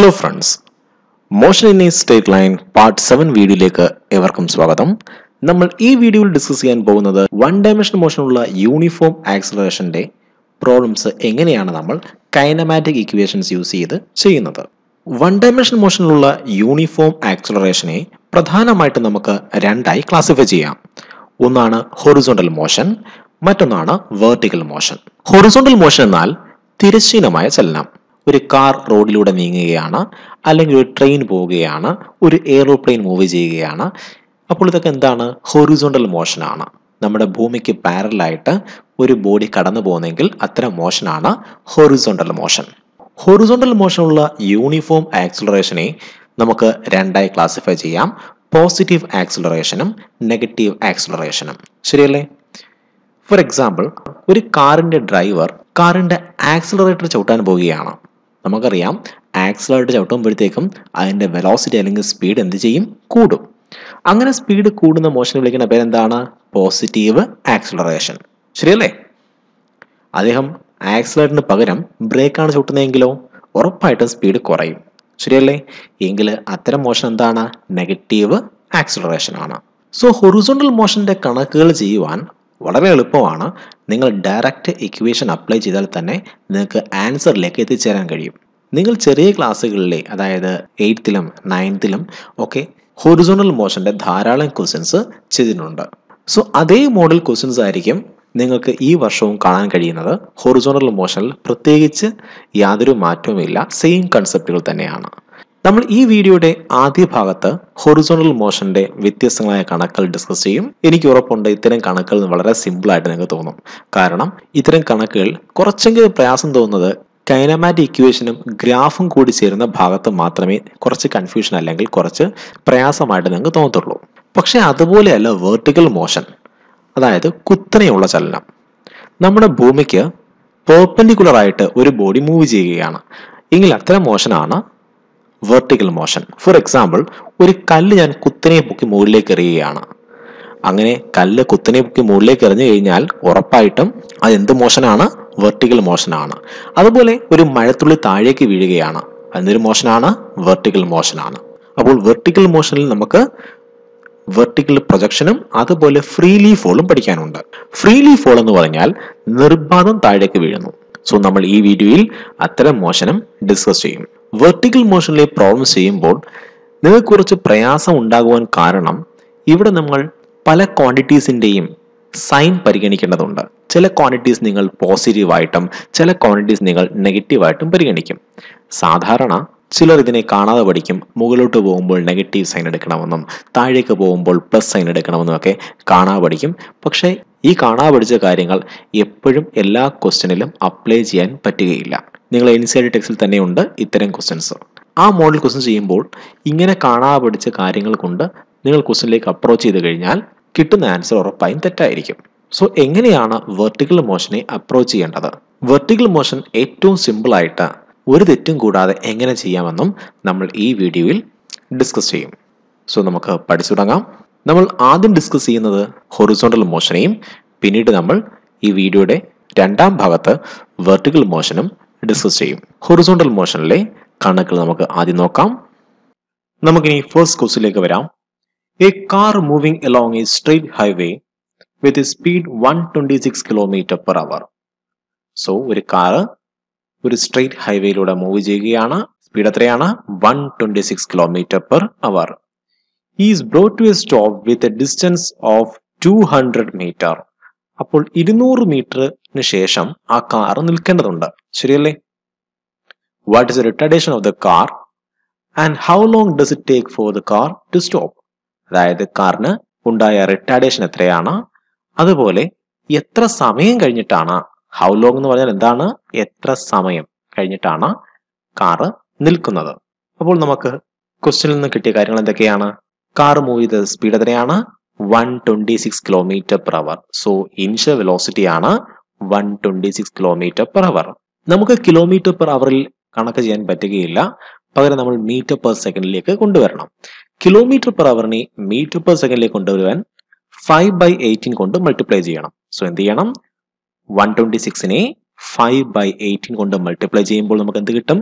Hello friends motion in ഈ straight line part seven വീഡിയോയിലേക്ക് ഏവർക്കും സ്വാഗതം നമ്മൾ ഈ വീഡിയോയിൽ ഡിസ്കസ് ചെയ്യാൻ പോകുന്നത് വൺ ഡയമെൻഷൻ മോഷനുള്ള യൂണിഫോം ആക്സലറേഷൻ്റെ പ്രോബ്ലംസ് എങ്ങനെയാണ് നമ്മൾ കൈനമാറ്റിക് ഇക്വേഷൻസ് യൂസ് ചെയ്ത് ചെയ്യുന്നത് വൺ ഡയമെൻഷൻ മോഷനുള്ള യൂണിഫോം ആക്സലറേഷനെ പ്രധാനമായിട്ട് നമുക്ക് രണ്ടായി ക്ലാസിഫൈ ചെയ്യാം ഒന്നാണ് ഹൊറിസോണ്ടൽ മോഷൻ മറ്റൊന്നാണ് വേർട്ടിക്കൽ മോഷൻ ഹൊറിസോണ്ടൽ മോഷൻ എന്നാൽ തിരശ്ചീനമായ ചലനം ഒരു കാർ റോഡിലൂടെ നീങ്ങുകയാണ് അല്ലെങ്കിൽ ഒരു ട്രെയിൻ പോവുകയാണ് ഒരു എയറോപ്ലെയിൻ മൂവ് ചെയ്യുകയാണ് അപ്പോൾ ഇതൊക്കെ എന്താണ് ഹൊറിസോണ്ടൽ മോഷനാണ് നമ്മുടെ ഭൂമിക്ക് പാരലായിട്ട് ഒരു ബോഡി കടന്നു പോകുന്നെങ്കിൽ അത്തരം മോഷനാണ് ഹൊറിസോണ്ടൽ മോഷൻ ഹൊറിസോണ്ടൽ മോഷനുള്ള യൂണിഫോം ആക്സിലറേഷനെ നമുക്ക് രണ്ടായി ക്ലാസിഫൈ ചെയ്യാം പോസിറ്റീവ് ആക്സിലറേഷനും നെഗറ്റീവ് ആക്സിലറേഷനും ശരിയല്ലേ ഫോർ എക്സാമ്പിൾ ഒരു കാറിൻ്റെ ഡ്രൈവർ കാറിൻ്റെ ആക്സിലറേറ്റർ ചവിട്ടാൻ പോവുകയാണ് നമുക്കറിയാം ആക്സിലായിട്ട് ചവിട്ടുമ്പോഴത്തേക്കും അതിൻ്റെ വെലോസിറ്റി അല്ലെങ്കിൽ സ്പീഡ് എന്ത് ചെയ്യും കൂടും അങ്ങനെ സ്പീഡ് കൂടുന്ന മോഷൻ വിളിക്കുന്ന പേരെന്താണ് പോസിറ്റീവ് ആക്സിലറേഷൻ ശരിയല്ലേ അദ്ദേഹം ആക്സിലേറ്ററിന് പകരം ബ്രേക്കാണ് ചവിട്ടുന്നതെങ്കിലോ ഉറപ്പായിട്ടും സ്പീഡ് കുറയും ശരിയല്ലേ എങ്കിൽ അത്തരം മോഷൻ എന്താണ് നെഗറ്റീവ് ആക്സിലറേഷൻ ആണ് സോ ഹൊറിസോണ്ടൽ മോഷൻ്റെ കണക്കുകൾ ചെയ്യുവാൻ വളരെ എളുപ്പമാണ് നിങ്ങൾ ഡയറക്റ്റ് ഇക്വേഷൻ അപ്ലൈ ചെയ്താൽ തന്നെ നിങ്ങൾക്ക് ആൻസറിലേക്ക് എത്തിച്ചേരാൻ കഴിയും നിങ്ങൾ ചെറിയ ക്ലാസ്സുകളിലെ അതായത് എയ്ത്തിലും നയൻത്തിലും ഒക്കെ ഹൊറിസോണൽ മോഷൻ്റെ ധാരാളം ക്വസ്റ്റ്യൻസ് ചെയ്തിട്ടുണ്ട് സോ അതേ മോഡൽ ക്വസ്റ്റ്യൻസ് ആയിരിക്കും നിങ്ങൾക്ക് ഈ വർഷവും കാണാൻ കഴിയുന്നത് ഹൊറിസോണൽ മോഷനിൽ പ്രത്യേകിച്ച് യാതൊരു മാറ്റവുമില്ല സെയിം കൺസെപ്റ്റുകൾ തന്നെയാണ് നമ്മൾ ഈ വീഡിയോയുടെ ആദ്യ ഭാഗത്ത് ഹൊറിസോണൽ മോഷന്റെ വ്യത്യസ്തങ്ങളായ കണക്കുകൾ ഡിസ്കസ് ചെയ്യും എനിക്ക് ഉറപ്പുണ്ട് ഇത്തരം കണക്കുകൾ വളരെ സിമ്പിൾ ആയിട്ട് നിങ്ങൾക്ക് തോന്നും കാരണം ഇത്തരം കണക്കുകൾ കുറച്ചെങ്കിലും പ്രയാസം തോന്നുന്നത് കൈനമാറ്റിക് ഇക്വേഷനും ഗ്രാഫും കൂടി ചേരുന്ന ഭാഗത്ത് മാത്രമേ കുറച്ച് കൺഫ്യൂഷൻ അല്ലെങ്കിൽ കുറച്ച് പ്രയാസമായിട്ട് നിങ്ങൾക്ക് തോന്നത്തുള്ളൂ പക്ഷേ അതുപോലെയല്ല വേർട്ടിക്കൽ മോഷൻ അതായത് കുത്തനെയുള്ള ചലനം നമ്മുടെ ഭൂമിക്ക് ആയിട്ട് ഒരു ബോഡി മൂവ് ചെയ്യുകയാണ് എങ്കിൽ അത്തരം മോഷനാണ് വെർട്ടിക്കൽ മോഷൻ ഫോർ എക്സാമ്പിൾ ഒരു കല്ല് ഞാൻ കുത്തനെ പൊക്കി മുകളിലേക്ക് എറിയുകയാണ് അങ്ങനെ കല്ല് കുത്തനെ പൊക്കി മുകളിലേക്ക് എറിഞ്ഞു കഴിഞ്ഞാൽ ഉറപ്പായിട്ടും അത് എന്ത് മോഷനാണ് വെർട്ടിക്കൽ മോഷനാണ് അതുപോലെ ഒരു മഴത്തുള്ളി താഴേക്ക് വീഴുകയാണ് അതിനൊരു മോഷനാണ് വെർട്ടിക്കൽ മോഷനാണ് അപ്പോൾ വെർട്ടിക്കൽ മോഷനിൽ നമുക്ക് വെർട്ടിക്കൽ പ്രൊജക്ഷനും അതുപോലെ ഫ്രീലി ഫോളും പഠിക്കാനുണ്ട് ഫ്രീലി ഫോൾ എന്ന് പറഞ്ഞാൽ നിർബാധം താഴേക്ക് വീഴുന്നു സോ നമ്മൾ ഈ വീഡിയോയിൽ അത്തരം മോഷനം ഡിസ്കസ് ചെയ്യും വെർട്ടിക്കൽ മോഷനിലെ പ്രോബ്ലം ചെയ്യുമ്പോൾ നിങ്ങൾക്ക് കുറച്ച് പ്രയാസം ഉണ്ടാകുവാൻ കാരണം ഇവിടെ നമ്മൾ പല ക്വാണ്ടിറ്റീസിൻ്റെയും സൈൻ പരിഗണിക്കേണ്ടതുണ്ട് ചില ക്വാണ്ടിറ്റീസ് നിങ്ങൾ പോസിറ്റീവായിട്ടും ചില ക്വാണ്ടിറ്റീസ് നിങ്ങൾ നെഗറ്റീവായിട്ടും പരിഗണിക്കും സാധാരണ ചിലർ ഇതിനെ കാണാതെ പഠിക്കും മുകളിലോട്ട് പോകുമ്പോൾ നെഗറ്റീവ് സൈൻ എടുക്കണമെന്നും താഴേക്ക് പോകുമ്പോൾ പ്ലസ് സൈൻ എടുക്കണമെന്നും ഒക്കെ കാണാതെ പഠിക്കും പക്ഷേ ഈ കാണാ പഠിച്ച കാര്യങ്ങൾ എപ്പോഴും എല്ലാ ക്വസ്റ്റ്യനിലും അപ്ലൈ ചെയ്യാൻ പറ്റുകയില്ല നിങ്ങൾ എൻ സി ആർ ടെക്സ്റ്റിൽ തന്നെയുണ്ട് ഇത്തരം ക്വസ്റ്റ്യൻസ് ആ മോഡൽ ക്വസ്റ്റ്യൻ ചെയ്യുമ്പോൾ ഇങ്ങനെ കാണാ പഠിച്ച കാര്യങ്ങൾ കൊണ്ട് നിങ്ങൾ ക്വസ്റ്റ്യനിലേക്ക് അപ്രോച്ച് ചെയ്ത് കഴിഞ്ഞാൽ കിട്ടുന്ന ആൻസർ ഉറപ്പായും തെറ്റായിരിക്കും സോ എങ്ങനെയാണ് വെർട്ടിക്കൽ മോഷനെ അപ്രോച്ച് ചെയ്യേണ്ടത് വെർട്ടിക്കൽ മോഷൻ ഏറ്റവും സിമ്പിളായിട്ട് ഒരു തെറ്റും കൂടാതെ എങ്ങനെ ചെയ്യാമെന്നും നമ്മൾ ഈ വീഡിയോയിൽ ഡിസ്കസ് ചെയ്യും സോ നമുക്ക് പഠിച്ചു തുടങ്ങാം നമ്മൾ ആദ്യം ഡിസ്കസ് ചെയ്യുന്നത് ഹൊറിസോണ്ടൽ മോഷനെയും പിന്നീട് നമ്മൾ ഈ വീഡിയോയുടെ രണ്ടാം ഭാഗത്ത് വെർട്ടിക്കൽ മോഷനും ഡിസ്കസ് ചെയ്യും ഹൊറിസോണ്ടൽ മോഷനിലെ കണക്കുകൾ നമുക്ക് ആദ്യം നോക്കാം നമുക്കിനി ഫസ്റ്റ് ക്വസ്റ്റിലേക്ക് വരാം a car moving along a straight highway with speed one twenty six kilometre per hour so ഒരു കാറ് ഒരു സ്ട്രെയിറ്റ് ഹൈവേയിലൂടെ മൂവ് ചെയ്യുകയാണ് സ്പീഡ് എത്രയാണ് one twenty six kilometre per hour he is brought to a stop with a distance of 200 meter അപ്പോൾ ഇരുന്നൂറ് മീറ്ററിന് ശേഷം ആ കാർ നിൽക്കേണ്ടതുണ്ട് ശരിയല്ലേ what is retardation of the car and how long does it take for the car to stop അതായത് കാറിന് ഉണ്ടായ റിട്ടാഡേഷൻ എത്രയാണ് അതുപോലെ എത്ര സമയം കഴിഞ്ഞിട്ടാണ് ഹൗ ലോങ് എന്ന് പറഞ്ഞാൽ എന്താണ് എത്ര സമയം കഴിഞ്ഞിട്ടാണ് കാറ് നിൽക്കുന്നത് അപ്പോൾ നമുക്ക് ക്വസ്റ്റ്യനിൽ നിന്ന് കിട്ടിയ കാര്യങ്ങൾ എന്തൊക്കെയാണ് കാർ മൂവ് ചെയ്ത സ്പീഡ് എത്രയാണ് one twenty six kilometre per hour so initial velocity ആണ് one twenty six kilometre per hour നമുക്ക് കിലോമീറ്റർ പെർ അവറിൽ കണക്ക് ചെയ്യാൻ പറ്റുകയില്ല പകരം നമ്മൾ മീറ്റർ പെർ സെക്കൻഡിലേക്ക് കൊണ്ടുവരണം കിലോമീറ്റർ പെർ അവറിനെ മീറ്റർ പെർ സെക്കൻഡിലേക്ക് കൊണ്ടുവരുവാൻ ഫൈവ് ബൈ എയ്റ്റീൻ കൊണ്ട് മൾട്ടിപ്ലൈ ചെയ്യണം സോ എന്ത് ചെയ്യണം വൺ ട്വന്റി സിക്സിനെ ഫൈവ് ബൈ എയ്റ്റീൻ കൊണ്ട് മൾട്ടിപ്ലൈ ചെയ്യുമ്പോൾ നമുക്ക് എന്ത് കിട്ടും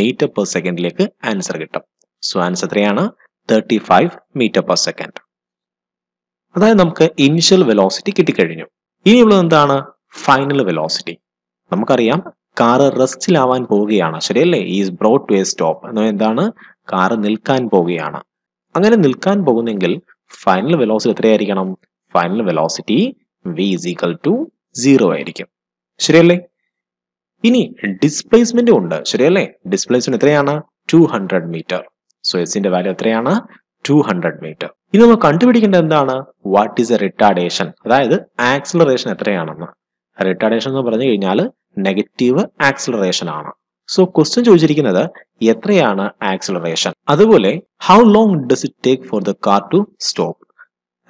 മീറ്റർ പെർ സെക്കൻഡിലേക്ക് ആൻസർ കിട്ടും സോ ആൻസർ എത്രയാണ് thirty five metre per second അതായത് നമുക്ക് ഇനിഷ്യൽ വെലോസിറ്റി കിട്ടിക്കഴിഞ്ഞു ഉള്ളത് എന്താണ് ഫൈനൽ വെലോസിറ്റി നമുക്കറിയാം കാറ് റെസ്റ്റിലാവാൻ പോവുകയാണ് ശരിയല്ലേ is brought to a stop എന്ന് എന്താണ് കാറ് നിൽക്കാൻ പോവുകയാണ് അങ്ങനെ നിൽക്കാൻ പോകുന്നെങ്കിൽ ഫൈനൽ വെലോസിറ്റി എത്രയായിരിക്കണം final velocity V is equal to zero ആയിരിക്കും ശരിയല്ലേ ഇനി ഡിസ്പ്ലേസ്മെന്റ് ഉണ്ട് ശരിയല്ലേ ഡിസ്പ്ലേസ്മെന്റ് എത്രയാണ് ടു ഹൺഡ്രഡ് മീറ്റർ സോ എസിന്റെ വാല്യൂ എത്രയാണ് ടു ഹൺഡ്രഡ് മീറ്റർ ഇത് നമ്മൾ കണ്ടുപിടിക്കേണ്ടത് എന്താണ് വാട്ട് ഈസ് എ റിട്ടാഡേഷൻ അതായത് ആക്സിലറേഷൻ എത്രയാണെന്ന് റിട്ടാഡേഷൻ എന്ന് പറഞ്ഞു കഴിഞ്ഞാൽ നെഗറ്റീവ് ആക്സിലറേഷൻ ആണ് സോ ക്വസ്റ്റ്യൻ ചോദിച്ചിരിക്കുന്നത് എത്രയാണ് ആക്സിലറേഷൻ അതുപോലെ how long does it take for the car to stop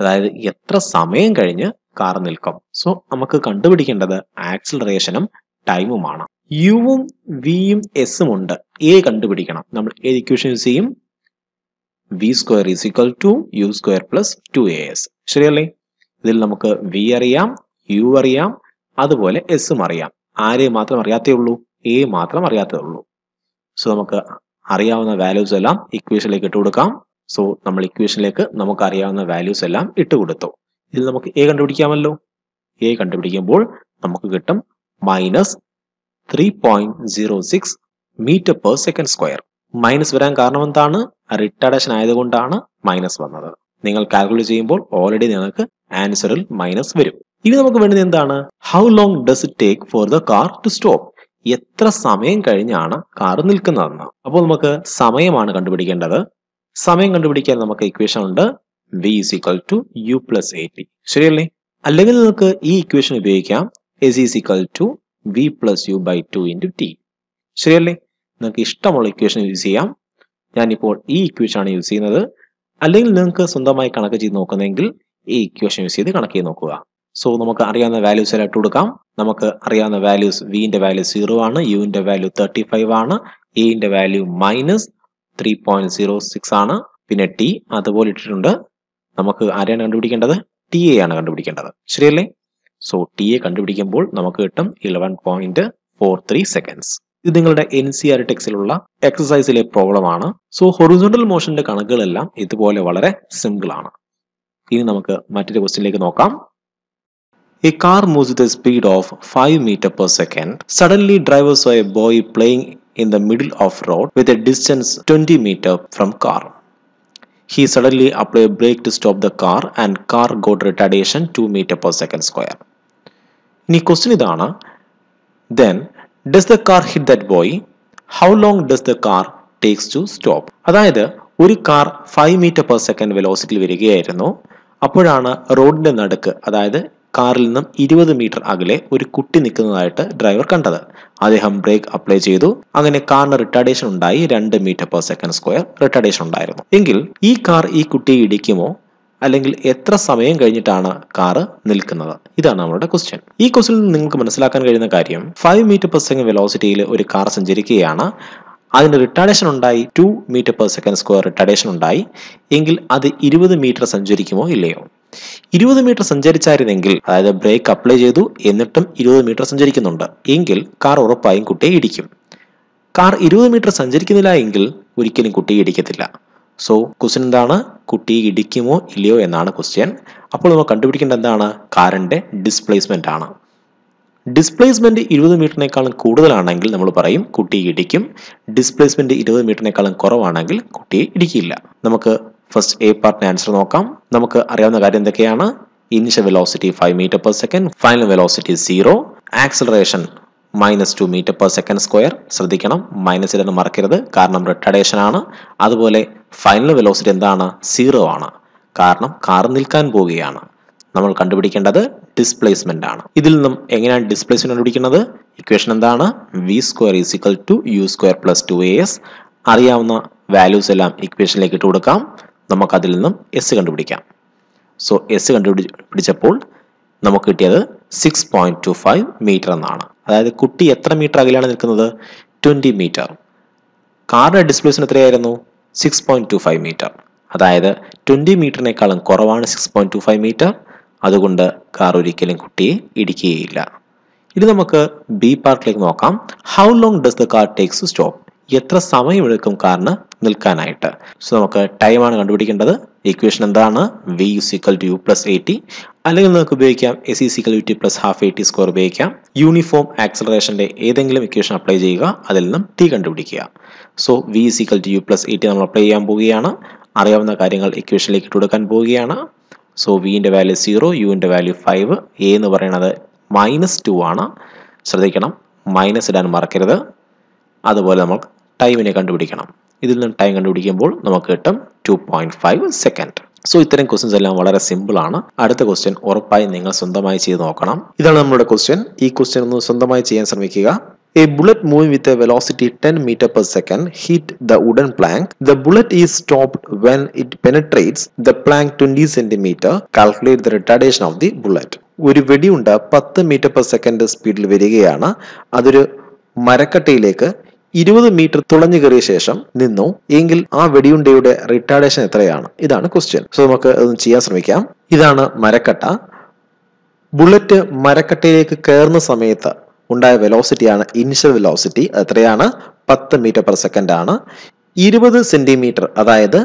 അതായത് എത്ര സമയം കഴിഞ്ഞ് കാർ നിൽക്കും സോ നമുക്ക് കണ്ടുപിടിക്കേണ്ടത് ആക്സിലറേഷനും ടൈമുമാണ് യുവും വിയും എസും ഉണ്ട് എ കണ്ടുപിടിക്കണം നമ്മൾ ഏത് ഇക്വേഷൻ യൂസ് ചെയ്യും V square is equal to U square plus two A S ശരിയല്ലേ ഇതിൽ നമുക്ക് വി അറിയാം യു അറിയാം അതുപോലെ എസും അറിയാം ആരെയും മാത്രം അറിയാത്തേ ഉള്ളൂ എ മാത്രം അറിയാത്തേ ഉള്ളൂ സോ നമുക്ക് അറിയാവുന്ന വാല്യൂസ് എല്ലാം ഇക്വേഷനിലേക്ക് ഇട്ട് കൊടുക്കാം സോ നമ്മൾ ഇക്വേഷനിലേക്ക് നമുക്ക് അറിയാവുന്ന വാല്യൂസ് എല്ലാം ഇട്ട് കൊടുത്തു ഇതിൽ നമുക്ക് എ കണ്ടുപിടിക്കാമല്ലോ എ കണ്ടുപിടിക്കുമ്പോൾ നമുക്ക് കിട്ടും minus three point zero six metre per second square minus വരാൻ കാരണം എന്താണ് റിട്ടഡേഷൻ ആയതുകൊണ്ടാണ് മൈനസ് വന്നത് നിങ്ങൾ കാൽക്കുലേറ്റ് ചെയ്യുമ്പോൾ ഓൾറെഡി നിങ്ങൾക്ക് ആൻസറിൽ മൈനസ് വരും ഇനി നമുക്ക് വേണ്ടത് എന്താണ് how long does it take for the car to stop എത്ര സമയം കഴിഞ്ഞാണ് കാർ നിൽക്കുന്നതെന്ന് അപ്പോൾ നമുക്ക് സമയമാണ് കണ്ടുപിടിക്കേണ്ടത് സമയം കണ്ടുപിടിക്കാൻ നമുക്ക് ഇക്വേഷൻ ഉണ്ട് V is equal to U plus A T ശരിയല്ലേ അല്ലെങ്കിൽ നിങ്ങൾക്ക് ഈ ഇക്വേഷൻ ഉപയോഗിക്കാം S is equal to V plus U by two into T ശരിയല്ലേ നിങ്ങൾക്ക് ഇഷ്ടമുള്ള ഇക്വേഷൻ യൂസ് ചെയ്യാം ഞാനിപ്പോൾ ഈ ഇക്വേഷൻ ആണ് യൂസ് ചെയ്യുന്നത് അല്ലെങ്കിൽ നിങ്ങൾക്ക് സ്വന്തമായി കണക്ക് ചെയ്ത് നോക്കുന്നതെങ്കിൽ ഈ ഇക്വേഷൻ യൂസ് ചെയ്ത് കണക്ക് ചെയ്ത് നോക്കുക സോ നമുക്ക് അറിയാവുന്ന വാല്യൂസ് എല്ലാം ഇട്ട് കൊടുക്കാം നമുക്ക് അറിയാവുന്ന വാല്യൂസ് വിന്റെ വാല്യൂ സീറോ ആണ് യുവിന്റെ വാല്യൂ തേർട്ടി ഫൈവ് ആണ് എന്റെ value minus three point zero six ആണ് പിന്നെ ടി അതുപോലെ ഇട്ടിട്ടുണ്ട് നമുക്ക് ആരെയാണ് കണ്ടുപിടിക്കേണ്ടത് ടി എ ആണ് കണ്ടുപിടിക്കേണ്ടത് ശരിയല്ലേ സോ ടി എ കണ്ടുപിടിക്കുമ്പോൾ നമുക്ക് കിട്ടും eleven point four three seconds ഇത് നിങ്ങളുടെ എൻ സി ആർ ടെക്സിലുള്ള എക്സസൈസിലെ പ്രോബ്ലം ആണ് സോ ഹൊറിസോണ്ടൽ മോഷന്റെ കണക്കുകളെല്ലാം ഇതുപോലെ വളരെ സിമ്പിൾ ആണ് ഇനി നമുക്ക് മറ്റൊരു ക്വസ്റ്റ്യനിലേക്ക് നോക്കാം A car moves at a speed of 5 meter per second. Suddenly, driver saw a boy playing in the middle of road with a distance 20 meter from car. He suddenly applied brake to stop the car and car got retardation 2 meter per second square. ഇനി question ഇതാണ് then does the car hit that boy how long does the car takes to stop അതായത് ഒരു car five metre per second വെലോസിറ്റിയിൽ വരികയായിരുന്നു അപ്പോഴാണ് റോഡിന്റെ നടുക്ക് അതായത് കാറിൽ നിന്നും ഇരുപത് മീറ്റർ അകലെ ഒരു കുട്ടി നിൽക്കുന്നതായിട്ട് ഡ്രൈവർ കണ്ടത് അദ്ദേഹം ബ്രേക്ക് അപ്ലൈ ചെയ്തു അങ്ങനെ കാറിന് റിട്ടാഡേഷൻ ഉണ്ടായി രണ്ട് metre per second square retardation ഉണ്ടായിരുന്നു എങ്കിൽ ഈ കാർ ഈ കുട്ടിയെ ഇടിക്കുമോ അല്ലെങ്കിൽ എത്ര സമയം കഴിഞ്ഞിട്ടാണ് കാറ് നിൽക്കുന്നത് ഇതാണ് നമ്മുടെ ക്വസ്റ്റ്യൻ ഈ ക്വസ്റ്റിൽ നിന്ന് നിങ്ങൾക്ക് മനസ്സിലാക്കാൻ കഴിയുന്ന കാര്യം ഫൈവ് മീറ്റർ പെർ സെക്കൻഡ് വെലോസിറ്റിയിൽ ഒരു കാർ സഞ്ചരിക്കുകയാണ് അതിന് റിട്ടാഡേഷൻ ഉണ്ടായി two metre per second square retardation ഉണ്ടായി എങ്കിൽ അത് ഇരുപത് മീറ്റർ സഞ്ചരിക്കുമോ ഇല്ലയോ ഇരുപത് മീറ്റർ സഞ്ചരിച്ചായിരുന്നെങ്കിൽ അതായത് ബ്രേക്ക് അപ്ലൈ ചെയ്തു എന്നിട്ടും ഇരുപത് മീറ്റർ സഞ്ചരിക്കുന്നുണ്ട് എങ്കിൽ കാർ ഉറപ്പായും കുട്ടിയെ ഇടിക്കും കാർ ഇരുപത് മീറ്റർ സഞ്ചരിക്കുന്നില്ല എങ്കിൽ ഒരിക്കലും കുട്ടിയെ ഇടിക്കത്തില്ല സോ ക്വസ്റ്റ്യൻ എന്താണ് കുട്ടി ഇടിക്കുമോ ഇല്ലയോ എന്നാണ് ക്വസ്റ്റ്യൻ അപ്പോൾ നമ്മൾ കണ്ടുപിടിക്കേണ്ട എന്താണ് കാറിൻ്റെ ഡിസ്പ്ലേസ്മെൻ്റ് ആണ് ഡിസ്പ്ലേസ്മെൻറ്റ് ഇരുപത് മീറ്ററിനേക്കാളും കൂടുതലാണെങ്കിൽ നമ്മൾ പറയും കുട്ടി ഇടിക്കും ഡിസ്പ്ലേസ്മെൻറ്റ് ഇരുപത് മീറ്ററിനേക്കാളും കുറവാണെങ്കിൽ കുട്ടിയെ ഇടിക്കില്ല നമുക്ക് ഫസ്റ്റ് എ പാർട്ടിന് ആൻസർ നോക്കാം നമുക്ക് അറിയാവുന്ന കാര്യം എന്തൊക്കെയാണ് initial velocity five metre per second final velocity zero acceleration minus two metre per second square ശ്രദ്ധിക്കണം മൈനസ് ഇടാൻ മറക്കരുത് കാരണം റിട്ടഡേഷൻ ആണ് അതുപോലെ ഫൈനൽ വെലോസിറ്റി എന്താണ് സീറോ ആണ് കാരണം കാർ നിൽക്കാൻ പോവുകയാണ് നമ്മൾ കണ്ടുപിടിക്കേണ്ടത് ഡിസ്പ്ലേസ്മെന്റ് ആണ് ഇതിൽ നിന്നും എങ്ങനെയാണ് ഡിസ്പ്ലേസ്മെന്റ് കണ്ടുപിടിക്കുന്നത് ഇക്വേഷൻ എന്താണ് V square is equal to U square plus two A S അറിയാവുന്ന വാല്യൂസ് എല്ലാം ഇക്വേഷനിലേക്ക് ഇട്ട് കൊടുക്കാം നമുക്ക് അതിൽ നിന്നും എസ് കണ്ടുപിടിക്കാം സോ എസ് കണ്ടുപിടി പിടിച്ചപ്പോൾ നമുക്ക് കിട്ടിയത് six point two five metre എന്നാണ് അതായത് കുട്ടി എത്ര മീറ്റർ അകലെയാണ് നിൽക്കുന്നത് ട്വൻറ്റി മീറ്റർ കാറിൻ്റെ ഡിസ്പ്ലേസിന് എത്രയായിരുന്നു six point two five metre അതായത് ട്വൻറ്റി മീറ്ററിനേക്കാളും കുറവാണ് six point two five metre അതുകൊണ്ട് കാർ ഒരിക്കലും കുട്ടിയെ ഇടിക്കുകയില്ല ഇനി നമുക്ക് ബി പാർട്ടിലേക്ക് നോക്കാം how long does the car takes to stop എത്ര സമയമെടുക്കും കാറിന് നിൽക്കാനായിട്ട് സോ നമുക്ക് ടൈമാണ് കണ്ടുപിടിക്കേണ്ടത് ഇക്വേഷൻ എന്താണ് V is equal to U plus A T അല്ലെങ്കിൽ നമുക്ക് ഉപയോഗിക്കാം S is equal U T plus half A T square ഉപയോഗിക്കാം യൂണിഫോം ആക്സലറേഷൻ്റെ ഏതെങ്കിലും ഇക്വേഷൻ അപ്ലൈ ചെയ്യുക അതിൽ നിന്നും ടി കണ്ടുപിടിക്കുക so V is equal to U plus A T നമ്മൾ അപ്ലൈ ചെയ്യാൻ പോവുകയാണ് അറിയാവുന്ന കാര്യങ്ങൾ ഇക്വേഷനിലേക്ക് ഇട്ടുകൊടുക്കാൻ പോവുകയാണ് സോ വിൻ്റെ വാല്യൂ സീറോ യുവിൻ്റെ വാല്യൂ ഫൈവ് എ എന്ന് പറയുന്നത് മൈനസ് ടു ആണ് ശ്രദ്ധിക്കണം മൈനസ് ഇടാൻ മറക്കരുത് അതുപോലെ നമ്മൾ ടൈമിനെ കണ്ടുപിടിക്കണം ഇതിൽ നിന്ന് ടൈം കണ്ടുപിടിക്കുമ്പോൾ നമുക്ക് കിട്ടും two point five second so ഇത്തരം ക്വസ്റ്റ്യൻസ് എല്ലാം വളരെ സിമ്പിൾ ആണ് അടുത്ത ക്വസ്റ്റ്യൻ ഉറപ്പായി നിങ്ങൾ സ്വന്തമായി ചെയ്ത് നോക്കണം ഇതാണ് നമ്മുടെ ക്വസ്റ്റ്യൻ ഈ ക്വസ്റ്റ്യൻ ഒന്ന് സ്വന്തമായി ചെയ്യാൻ ശ്രമിക്കുക a bullet moving with a velocity 10 metre per second hit the wooden plank the bullet is stopped when it penetrates the plank 20 centimetre calculate the retardation of the bullet ഒരു വെടിയുണ്ട പത്ത് metre per second സ്പീഡിൽ വരികയാണ് അതൊരു മരക്കട്ടയിലേക്ക് ഇരുപത് metre തുളഞ്ഞു കയറിയ ശേഷം നിന്നു എങ്കിൽ ആ വെടിയുണ്ടയുടെ റിട്ടാഡേഷൻ എത്രയാണ് ഇതാണ് ക്വസ്റ്റ്യൻ സോ നമുക്ക് അതൊന്ന് ചെയ്യാൻ ശ്രമിക്കാം ഇതാണ് മരക്കട്ട ബുള്ളറ്റ് മരക്കട്ടയിലേക്ക് കയറുന്ന സമയത്ത് ഉണ്ടായ വെലോസിറ്റിയാണ് ഇനിഷ്യൽ വെലോസിറ്റി എത്രയാണ് പത്ത് മീറ്റർ പെർ സെക്കൻഡ് ആണ് ഇരുപത് സെന്റിമീറ്റർ അതായത്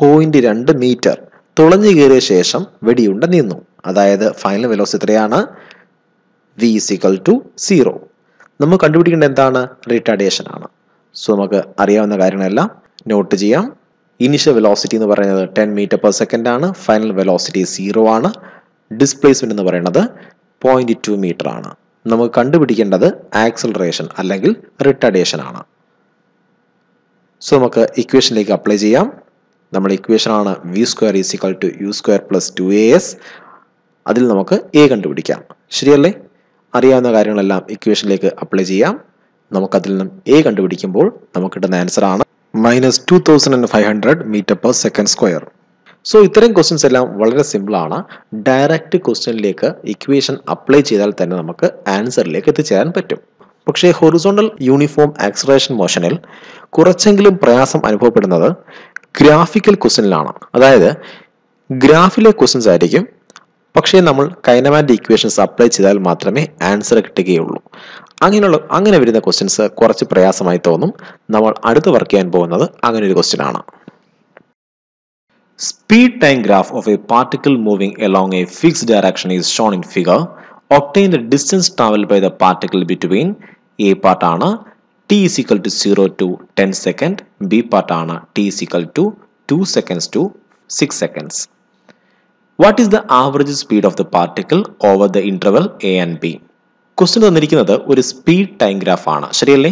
പോയിന്റ് രണ്ട് മീറ്റർ തുളഞ്ഞു കയറിയ ശേഷം വെടിയുണ്ട നിന്നു അതായത് ഫൈനൽ വെലോസിറ്റി എത്രയാണ് വി സിക്കൽ ടു സീറോ നമ്മൾ കണ്ടുപിടിക്കേണ്ട എന്താണ് റിട്ടാഡിയേഷൻ ആണ് സോ നമുക്ക് അറിയാവുന്ന കാര്യങ്ങളെല്ലാം നോട്ട് ചെയ്യാം ഇനിഷ്യൽ വെലോസിറ്റി എന്ന് പറയുന്നത് ടെൻ മീറ്റർ പെർ സെക്കൻഡ് ആണ് ഫൈനൽ വെലോസിറ്റി സീറോ ആണ് ഡിസ്പ്ലേസ്മെന്റ് എന്ന് പറയുന്നത് പോയിന്റ് ടു മീറ്റർ ആണ് നമുക്ക് കണ്ടുപിടിക്കേണ്ടത് ആക്സലറേഷൻ അല്ലെങ്കിൽ റിട്ടാഡിയേഷൻ ആണ് സോ നമുക്ക് ഇക്വേഷനിലേക്ക് അപ്ലൈ ചെയ്യാം നമ്മൾ ഇക്വേഷനാണ് V square is equal to U square plus two A S അതിൽ നമുക്ക് എ കണ്ടുപിടിക്കാം ശരിയല്ലേ അറിയാവുന്ന കാര്യങ്ങളെല്ലാം ഇക്വേഷനിലേക്ക് അപ്ലൈ ചെയ്യാം നമുക്കതിൽ നിന്നും എ കണ്ടുപിടിക്കുമ്പോൾ നമുക്ക് കിട്ടുന്ന ആൻസർ ആണ് minus two thousand and five hundred metre per second square so ഇത്തരം ക്വസ്റ്റ്യൻസ് എല്ലാം വളരെ സിമ്പിളാണ് ഡയറക്റ്റ് ക്വസ്റ്റ്യനിലേക്ക് ഇക്വേഷൻ അപ്ലൈ ചെയ്താൽ തന്നെ നമുക്ക് ആൻസറിലേക്ക് എത്തിച്ചേരാൻ പറ്റും പക്ഷേ ഹൊറിസോണ്ടൽ യൂണിഫോം ആക്സറേഷൻ മോഷനിൽ കുറച്ചെങ്കിലും പ്രയാസം അനുഭവപ്പെടുന്നത് ഗ്രാഫിക്കൽ ക്വസ്റ്റ്യനിലാണ് അതായത് ഗ്രാഫിലെ ക്വസ്റ്റ്യൻസ് ആയിരിക്കും പക്ഷേ നമ്മൾ കൈനമാൻ്റെ ഇക്വേഷൻസ് അപ്ലൈ ചെയ്താൽ മാത്രമേ ആൻസർ കിട്ടുകയുള്ളൂ അങ്ങനെയുള്ള അങ്ങനെ വരുന്ന ക്വസ്റ്റ്യൻസ് കുറച്ച് പ്രയാസമായി തോന്നും നമ്മൾ അടുത്ത് വർക്ക് ചെയ്യാൻ പോകുന്നത് അങ്ങനെ ഒരു ക്വസ്റ്റ്യൻ ആണ് speed time graph of a particle moving along a fix direction is shown in figure obtain the distance travel by the particle between A പാർട്ടാണ് T is equal to zero to ten second B പാർട്ടാണ് T is equal to two seconds to six seconds what is the average speed of the particle over the interval A and B question തന്നിരിക്കുന്നത് ഒരു speed time graph ആണ് ശരിയല്ലേ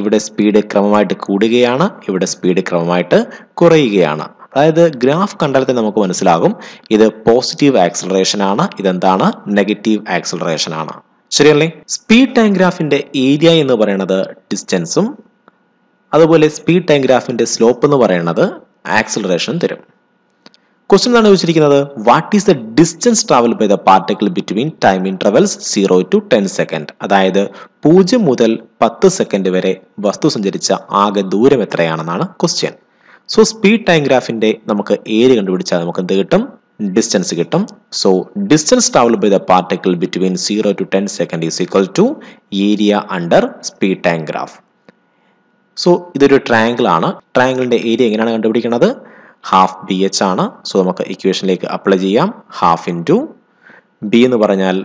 ഇവിടെ speed ക്രമമായിട്ട് കൂടുകയാണ് ഇവിടെ speed ക്രമമായിട്ട് കുറയുകയാണ് അതായത് ഗ്രാഫ് കണ്ടാലത്തെ നമുക്ക് മനസ്സിലാകും ഇത് പോസിറ്റീവ് ആക്സലറേഷൻ ആണ് ഇതെന്താണ് നെഗറ്റീവ് ആക്സലറേഷൻ ആണ് ശരിയല്ലേ സ്പീഡ് ടൈം ഗ്രാഫിന്റെ ഏരിയ എന്ന് പറയുന്നത് ഡിസ്റ്റൻസും അതുപോലെ സ്പീഡ് ടൈം ഗ്രാഫിന്റെ സ്ലോപ്പ് എന്ന് പറയുന്നത് ആക്സലറേഷൻ തരും ക്വസ്റ്റ്യൻ എന്താണ് ചോദിച്ചിരിക്കുന്നത് what is the distance travel by the particle between time intervals zero to ten second അതായത് പൂജ്യം മുതൽ പത്ത് സെക്കൻഡ് വരെ വസ്തു സഞ്ചരിച്ച ആകെ ദൂരം എത്രയാണെന്നാണ് ക്വസ്റ്റ്യൻ സോ സ്പീഡ് ടൈം നമുക്ക് ഏരിയ കണ്ടുപിടിച്ചാൽ നമുക്ക് എന്ത് കിട്ടും ഡിസ്റ്റൻസ് കിട്ടും so distance travel by the particle between zero to ten second is equal to area under speed time graph so ഇതൊരു ട്രയാങ്കിൾ ആണ് ട്രയാങ്കിളിന്റെ ഏരിയ എങ്ങനെയാണ് കണ്ടുപിടിക്കുന്നത് ഹാഫ് ബി എച്ച് ആണ് സോ നമുക്ക് ഇക്വേഷനിലേക്ക് അപ്ലൈ ചെയ്യാം ഹാഫ് ഇൻ ടു ബി എന്ന് പറഞ്ഞാൽ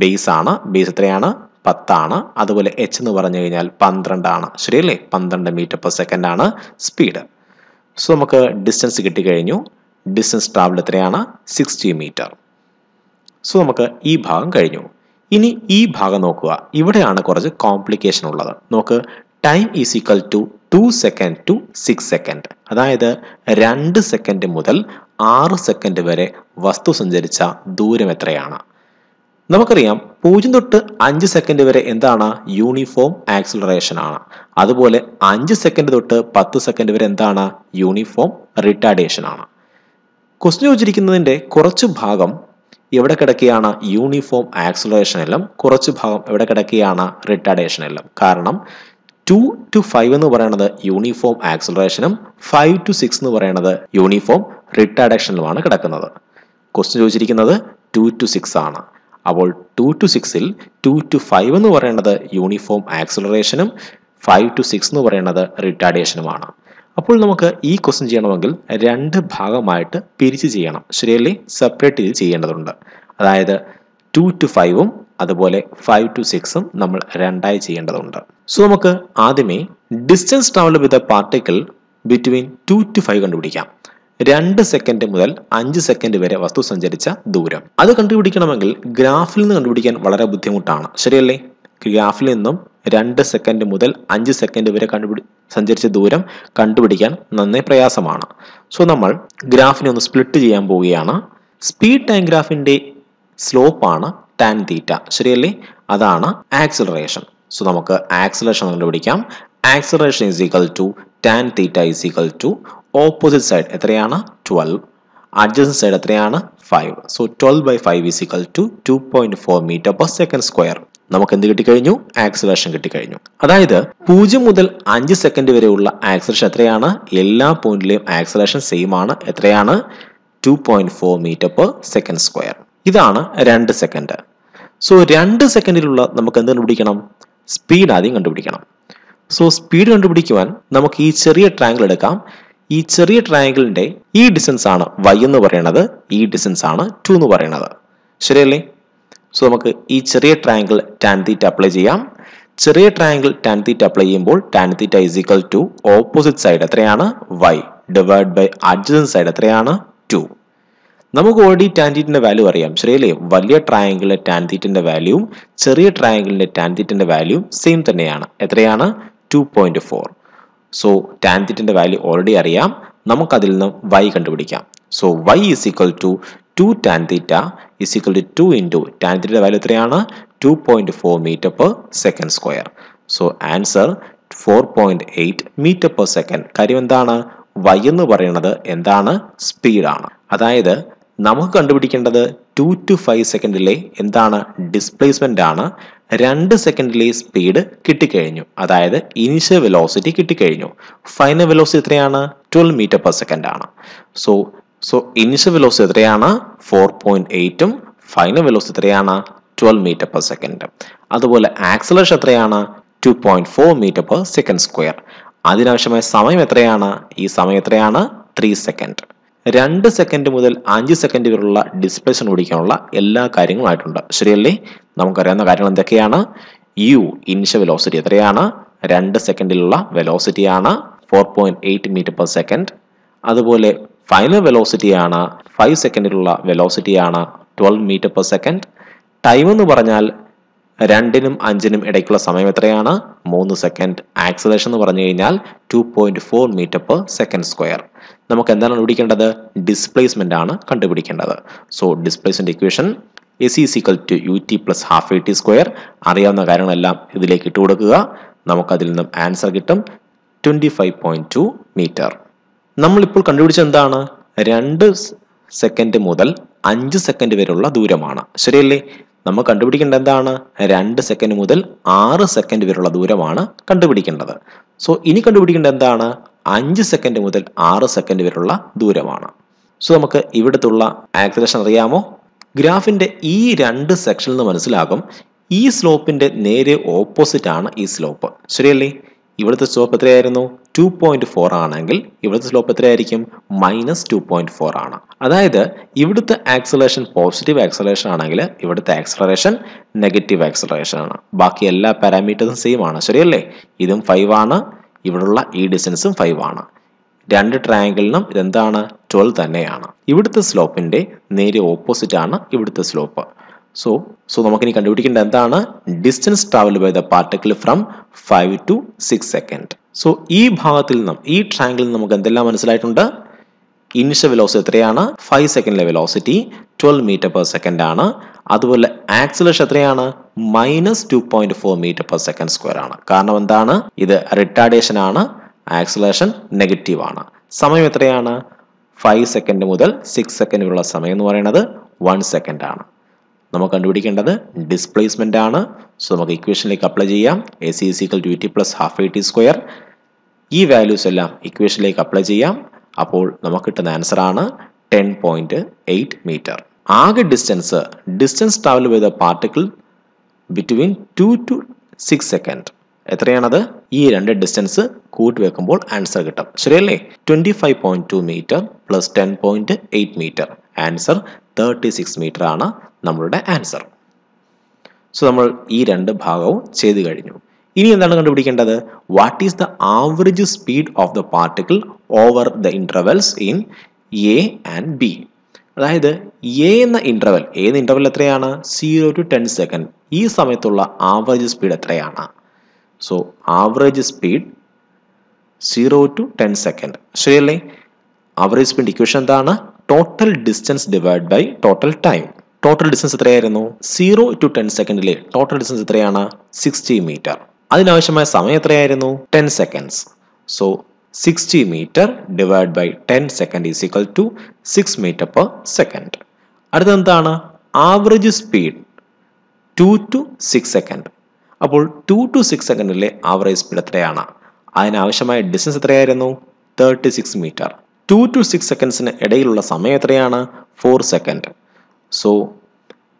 ബേസ് ആണ് ബേസ് എത്രയാണ് പത്താണ് അതുപോലെ എച്ച് എന്ന് പറഞ്ഞു കഴിഞ്ഞാൽ പന്ത്രണ്ടാണ് ശരിയല്ലേ പന്ത്രണ്ട് മീറ്റർ പെർ സെക്കൻഡ് ആണ് സ്പീഡ് സോ നമുക്ക് ഡിസ്റ്റൻസ് കിട്ടിക്കഴിഞ്ഞു ഡിസ്റ്റൻസ് ട്രാവൽ എത്രയാണ് സിക്സ്റ്റി മീറ്റർ സോ നമുക്ക് ഈ ഭാഗം കഴിഞ്ഞു ഇനി ഈ ഭാഗം നോക്കുക ഇവിടെയാണ് കുറച്ച് കോംപ്ലിക്കേഷൻ ഉള്ളത് നമുക്ക് time is equal to two second to six second അതായത് രണ്ട് സെക്കൻഡ് മുതൽ ആറ് സെക്കൻഡ് വരെ വസ്തു സഞ്ചരിച്ച ദൂരം എത്രയാണ് നമുക്കറിയാം പൂജ്യം തൊട്ട് അഞ്ച് സെക്കൻഡ് വരെ എന്താണ് യൂണിഫോം ആക്സിലറേഷൻ ആണ് അതുപോലെ അഞ്ച് സെക്കൻഡ് തൊട്ട് പത്ത് സെക്കൻഡ് വരെ എന്താണ് യൂണിഫോം റിട്ടാഡേഷൻ ആണ് ക്വസ്റ്റ്യൻ ചോദിച്ചിരിക്കുന്നതിൻ്റെ കുറച്ച് ഭാഗം എവിടെ കിടക്കുകയാണ് യൂണിഫോം എല്ലാം കുറച്ച് ഭാഗം എവിടെ കിടക്കുകയാണ് എല്ലാം കാരണം ടു ടു ഫൈവ് എന്ന് പറയുന്നത് യൂണിഫോം ആക്സലറേഷനും ഫൈവ് ടു സിക്സ് എന്ന് പറയുന്നത് യൂണിഫോം റിട്ടാഡക്ഷനിലുമാണ് കിടക്കുന്നത് ക്വസ്റ്റ്യൻ ചോദിച്ചിരിക്കുന്നത് ടു ടു സിക്സ് ആണ് അപ്പോൾ ടു ടു സിക്സിൽ ടു ടു ഫൈവ് എന്ന് പറയുന്നത് യൂണിഫോം ആക്സലറേഷനും ഫൈവ് ടു സിക്സ് എന്ന് പറയുന്നത് റിട്ടാഡേഷനുമാണ് അപ്പോൾ നമുക്ക് ഈ ക്വസ്റ്റ്യൻ ചെയ്യണമെങ്കിൽ രണ്ട് ഭാഗമായിട്ട് പിരിച്ച് ചെയ്യണം ശരിയല്ലേ സെപ്പറേറ്റ് ചെയ്ത് ചെയ്യേണ്ടതുണ്ട് അതായത് ടു ടു ഫൈവും അതുപോലെ ഫൈവ് ടു സിക്സും നമ്മൾ രണ്ടായി ചെയ്യേണ്ടതുണ്ട് സോ നമുക്ക് ആദ്യമേ distance travel with a particle between two to five കണ്ടുപിടിക്കാം രണ്ട് സെക്കൻഡ് മുതൽ അഞ്ച് സെക്കൻഡ് വരെ വസ്തു സഞ്ചരിച്ച ദൂരം അത് കണ്ടുപിടിക്കണമെങ്കിൽ ഗ്രാഫിൽ നിന്ന് കണ്ടുപിടിക്കാൻ വളരെ ബുദ്ധിമുട്ടാണ് ശരിയല്ലേ ഗ്രാഫിൽ നിന്നും രണ്ട് സെക്കൻഡ് മുതൽ അഞ്ച് സെക്കൻഡ് വരെ കണ്ടുപിടി സഞ്ചരിച്ച ദൂരം കണ്ടുപിടിക്കാൻ നന്നേ പ്രയാസമാണ് സോ നമ്മൾ ഗ്രാഫിനെ ഒന്ന് സ്പ്ലിറ്റ് ചെയ്യാൻ പോവുകയാണ് സ്പീഡ് ടൈം ഗ്രാഫിൻ്റെ സ്ലോപ്പാണ് ടാൻ തീറ്റ ശരിയല്ലേ അതാണ് ആക്സിലറേഷൻ സോ നമുക്ക് ആക്സിലറേഷൻ കണ്ടുപിടിക്കാം acceleration is equal to tan theta is equal to opposite side എത്രയാണ് ട്വൽവ് അഡ്ജസ്റ്റ് സൈഡ് എത്രയാണ് five so twelve by five is equal to two point four metre per second square നമുക്ക് എന്ത് കിട്ടിക്കഴിഞ്ഞു acceleration കിട്ടിക്കഴിഞ്ഞു അതായത് പൂജ്യം മുതൽ അഞ്ച് second വരെയുള്ള acceleration എത്രയാണ് എല്ലാ പോയിന്റിലെയും ആക്സിലേഷൻ സെയിം ആണ് എത്രയാണ് two point four metre per second square ഇതാണ് രണ്ട് സെക്കൻഡ് സോ രണ്ട് സെക്കൻഡിലുള്ള നമുക്ക് എന്ത് കണ്ടുപിടിക്കണം സ്പീഡ് ആദ്യം കണ്ടുപിടിക്കണം സോ സ്പീഡ് കണ്ടുപിടിക്കുവാൻ നമുക്ക് ഈ ചെറിയ ട്രയാങ്കിൾ എടുക്കാം ഈ ചെറിയ ട്രയാങ്കിളിന്റെ ഈ ഡിസ്റ്റൻസ് ആണ് വൈ എന്ന് പറയുന്നത് ഈ ഡിസ്റ്റൻസ് ആണ് ടു എന്ന് പറയുന്നത് ശരിയല്ലേ സോ നമുക്ക് ഈ ചെറിയ ട്രയാങ്കിൾ ടാൻ തീറ്റ അപ്ലൈ ചെയ്യാം ചെറിയ ട്രയാങ്കിൾ ടാൻ തീറ്റ അപ്ലൈ ചെയ്യുമ്പോൾ tan theta is equal to opposite side എത്രയാണ് Y divide by adjacent side എത്രയാണ് ടു നമുക്ക് ഓൾറെഡി ടാൻ തീറ്റിൻ്റെ വാല്യൂ അറിയാം ശരിയല്ലേ വലിയ ട്രയാങ്കിളിലെ ടാൻ തീറ്റിൻ്റെ വാല്യൂവും ചെറിയ ട്രയാങ്കിളിന്റെ ടാൻ തീറ്റിൻ്റെ വാല്യൂവും സെയിം തന്നെയാണ് എത്രയാണ് two point four so tan തീറ്റിൻ്റെ വാല്യൂ ഓൾറെഡി അറിയാം നമുക്കതിൽ നിന്ന് വൈ കണ്ടുപിടിക്കാം so Y is equal to two tan theta is equal to two into tan തീറ്റയുടെ വാല്യൂ എത്രയാണ് two point four metre per second square so answer four point eight metre per second കാര്യം എന്താണ് Y എന്ന് പറയുന്നത് എന്താണ് സ്പീഡാണ് അതായത് നമുക്ക് കണ്ടുപിടിക്കേണ്ടത് ടു ടു ഫൈവ് സെക്കൻഡിലെ എന്താണ് ഡിസ്പ്ലേസ്മെൻ്റ് ആണ് രണ്ട് സെക്കൻഡിലെ സ്പീഡ് കിട്ടിക്കഴിഞ്ഞു അതായത് ഇനിഷ്യൽ വെലോസിറ്റി കിട്ടിക്കഴിഞ്ഞു ഫൈനൽ വെലോസിറ്റി എത്രയാണ് ട്വൽവ് മീറ്റർ പെർ സെക്കൻഡ് ആണ് സോ സോ ഇനിഷ്യൽ വെലോസിറ്റി എത്രയാണ് ഫോർ പോയിന്റ് എയ്റ്റും ഫൈനൽ വെലോസിറ്റി എത്രയാണ് ട്വൽവ് മീറ്റർ പെർ സെക്കൻഡ് അതുപോലെ ആക്സലേഷൻ എത്രയാണ് two point four metre per second square അതിനാവശ്യമായ സമയം എത്രയാണ് ഈ സമയം എത്രയാണ് ത്രീ സെക്കൻഡ് രണ്ട് സെക്കൻഡ് മുതൽ അഞ്ച് സെക്കൻഡ് വരെയുള്ള ഡിസ്പ്ലേഷൻ ഓടിക്കാനുള്ള എല്ലാ കാര്യങ്ങളുമായിട്ടുണ്ട് ശരിയല്ലേ നമുക്കറിയാവുന്ന കാര്യങ്ങൾ എന്തൊക്കെയാണ് യു ഇനിഷ്യൽ വെലോസിറ്റി എത്രയാണ് രണ്ട് സെക്കൻഡിലുള്ള വെലോസിറ്റിയാണ് four point eight metre per second അതുപോലെ ഫൈനൽ വെലോസിറ്റിയാണ് ഫൈവ് സെക്കൻഡിലുള്ള വെലോസിറ്റിയാണ് twelve metre per second time എന്ന് പറഞ്ഞാൽ രണ്ടിനും അഞ്ചിനും ഇടയ്ക്കുള്ള സമയം എത്രയാണ് മൂന്ന് സെക്കൻഡ് ആക്സലേഷൻ എന്ന് പറഞ്ഞു കഴിഞ്ഞാൽ two point four metre per second square നമുക്ക് എന്താണ് കണ്ടുപിടിക്കേണ്ടത് ഡിസ്പ്ലേസ്മെൻ്റ് ആണ് കണ്ടുപിടിക്കേണ്ടത് so displacement equation S is equal to U T plus half A T square അറിയാവുന്ന കാര്യങ്ങളെല്ലാം ഇതിലേക്ക് ഇട്ട് കൊടുക്കുക നമുക്കതിൽ നിന്നും ആൻസർ കിട്ടും twenty five point two metre നമ്മളിപ്പോൾ കണ്ടുപിടിച്ചത് എന്താണ് രണ്ട് സെക്കൻഡ് മുതൽ അഞ്ച് സെക്കൻഡ് വരെയുള്ള ദൂരമാണ് ശരിയല്ലേ നമ്മൾ കണ്ടുപിടിക്കേണ്ട എന്താണ് രണ്ട് സെക്കൻഡ് മുതൽ ആറ് സെക്കൻഡ് വരെയുള്ള ദൂരമാണ് കണ്ടുപിടിക്കേണ്ടത് സോ ഇനി കണ്ടുപിടിക്കേണ്ട എന്താണ് അഞ്ച് സെക്കൻഡ് മുതൽ ആറ് സെക്കൻഡ് വരെയുള്ള ദൂരമാണ് സോ നമുക്ക് ഇവിടുത്തുള്ള ആക്സലേഷൻ അറിയാമോ ഗ്രാഫിൻ്റെ ഈ രണ്ട് സെക്ഷനിൽ നിന്ന് മനസ്സിലാകും ഈ സ്ലോപ്പിൻ്റെ നേരെ ഓപ്പോസിറ്റ് ആണ് ഈ സ്ലോപ്പ് ശരിയല്ലേ ഇവിടുത്തെ സ്ലോപ്പ് എത്രയായിരുന്നു ടു പോയിന്റ് ഫോർ ആണെങ്കിൽ ഇവിടുത്തെ സ്ലോപ്പ് എത്രയായിരിക്കും മൈനസ് ടു പോയിന്റ് ഫോർ ആണ് അതായത് ഇവിടുത്തെ ആക്സലേഷൻ പോസിറ്റീവ് ആക്സലേഷൻ ആണെങ്കിൽ ഇവിടുത്തെ ആക്സലറേഷൻ നെഗറ്റീവ് ആക്സലറേഷൻ ആണ് ബാക്കി എല്ലാ പാരാമീറ്റേഴ്സും സെയിം ആണ് ശരിയല്ലേ ഇതും ഫൈവ് ആണ് ഇവിടുള്ള ഈ ഡിസ്റ്റൻസും ഫൈവ് ആണ് രണ്ട് ട്രയാങ്കിളിനും ഇതെന്താണ് ട്വൽവ് തന്നെയാണ് ഇവിടുത്തെ സ്ലോപ്പിന്റെ നേരെ ഓപ്പോസിറ്റ് ആണ് ഇവിടുത്തെ സ്ലോപ്പ് സോ സോ നമുക്കിനി കണ്ടുപിടിക്കേണ്ട എന്താണ് distance travel by the particle from five to six second so ഈ ഭാഗത്തിൽ നിന്നും ഈ ട്രാങ്കിളിൽ നിന്നും നമുക്ക് എന്തെല്ലാം മനസ്സിലായിട്ടുണ്ട് ഇനിഷ്യൽ വെലോസിറ്റി എത്രയാണ് ഫൈവ് സെക്കൻഡിലെ velocity twelve metre per second ആണ് അതുപോലെ ആക്സിലേഷൻ എത്രയാണ് minus two point four metre per second square ആണ് കാരണം എന്താണ് ഇത് റിട്ടാഡേഷൻ ആണ് ആക്സിലേഷൻ നെഗറ്റീവ് ആണ് സമയം എത്രയാണ് ഫൈവ് സെക്കൻഡ് മുതൽ സിക്സ് സെക്കൻഡ് വരെയുള്ള സമയം എന്ന് പറയുന്നത് വൺ സെക്കൻഡ് ആണ് നമുക്ക് കണ്ടുപിടിക്കേണ്ടത് ഡിസ്പ്ലേസ്മെൻ്റ് ആണ് സോ നമുക്ക് ഇക്വേഷനിലേക്ക് അപ്ലൈ ചെയ്യാം A C is equal to E T plus half I T square ഈ വാല്യൂസ് എല്ലാം ഇക്വേഷനിലേക്ക് അപ്ലൈ ചെയ്യാം അപ്പോൾ നമുക്ക് കിട്ടുന്ന ആൻസർ ആണ് ടെൻ പോയിന്റ് എയ്റ്റ് മീറ്റർ ആകെ ഡിസ്റ്റൻസ് ഡിസ്റ്റൻസ് ട്രാവൽ ചെയ്ത particle between two to six second എത്രയാണത് ഈ രണ്ട് ഡിസ്റ്റൻസ് കൂട്ടി വെക്കുമ്പോൾ ആൻസർ കിട്ടും ശരിയല്ലേ twenty five point two metre plus ten point eight metre answer thirty six metre ആണ് നമ്മളുടെ ആൻസർ സോ നമ്മൾ ഈ രണ്ട് ഭാഗവും ചെയ്തു കഴിഞ്ഞു ഇനി എന്താണ് കണ്ടുപിടിക്കേണ്ടത് what is the average speed of the particle over the intervals in A and B അതായത് എ എന്ന ഇൻ്റർവെൽ ഏത് ഇൻ്റർവെൽ എത്രയാണ് സീറോ ടു ടെൻ സെക്കൻഡ് ഈ സമയത്തുള്ള ആവറേജ് സ്പീഡ് എത്രയാണ് so average speed zero to ten second ശരിയല്ലേ average speed equation എന്താണ് total distance divide by total time total distance എത്രയായിരുന്നു സീറോ ടു ടെൻ സെക്കൻഡിലെ ടോട്ടൽ ഡിസ്റ്റൻസ് എത്രയാണ് സിക്സ്റ്റി മീറ്റർ അതിനാവശ്യമായ സമയം എത്രയായിരുന്നു ten seconds so sixty metre divide by ten second is equal to six metre per second അടുത്തത് എന്താണ് average speed two to six second അപ്പോൾ two to six സെക്കൻഡിലെ average speed എത്രയാണ് അതിനാവശ്യമായ ഡിസ്റ്റൻസ് എത്രയായിരുന്നു thirty six metre two to six സെക്കൻഡ്സിന് ഇടയിലുള്ള സമയം എത്രയാണ് four second so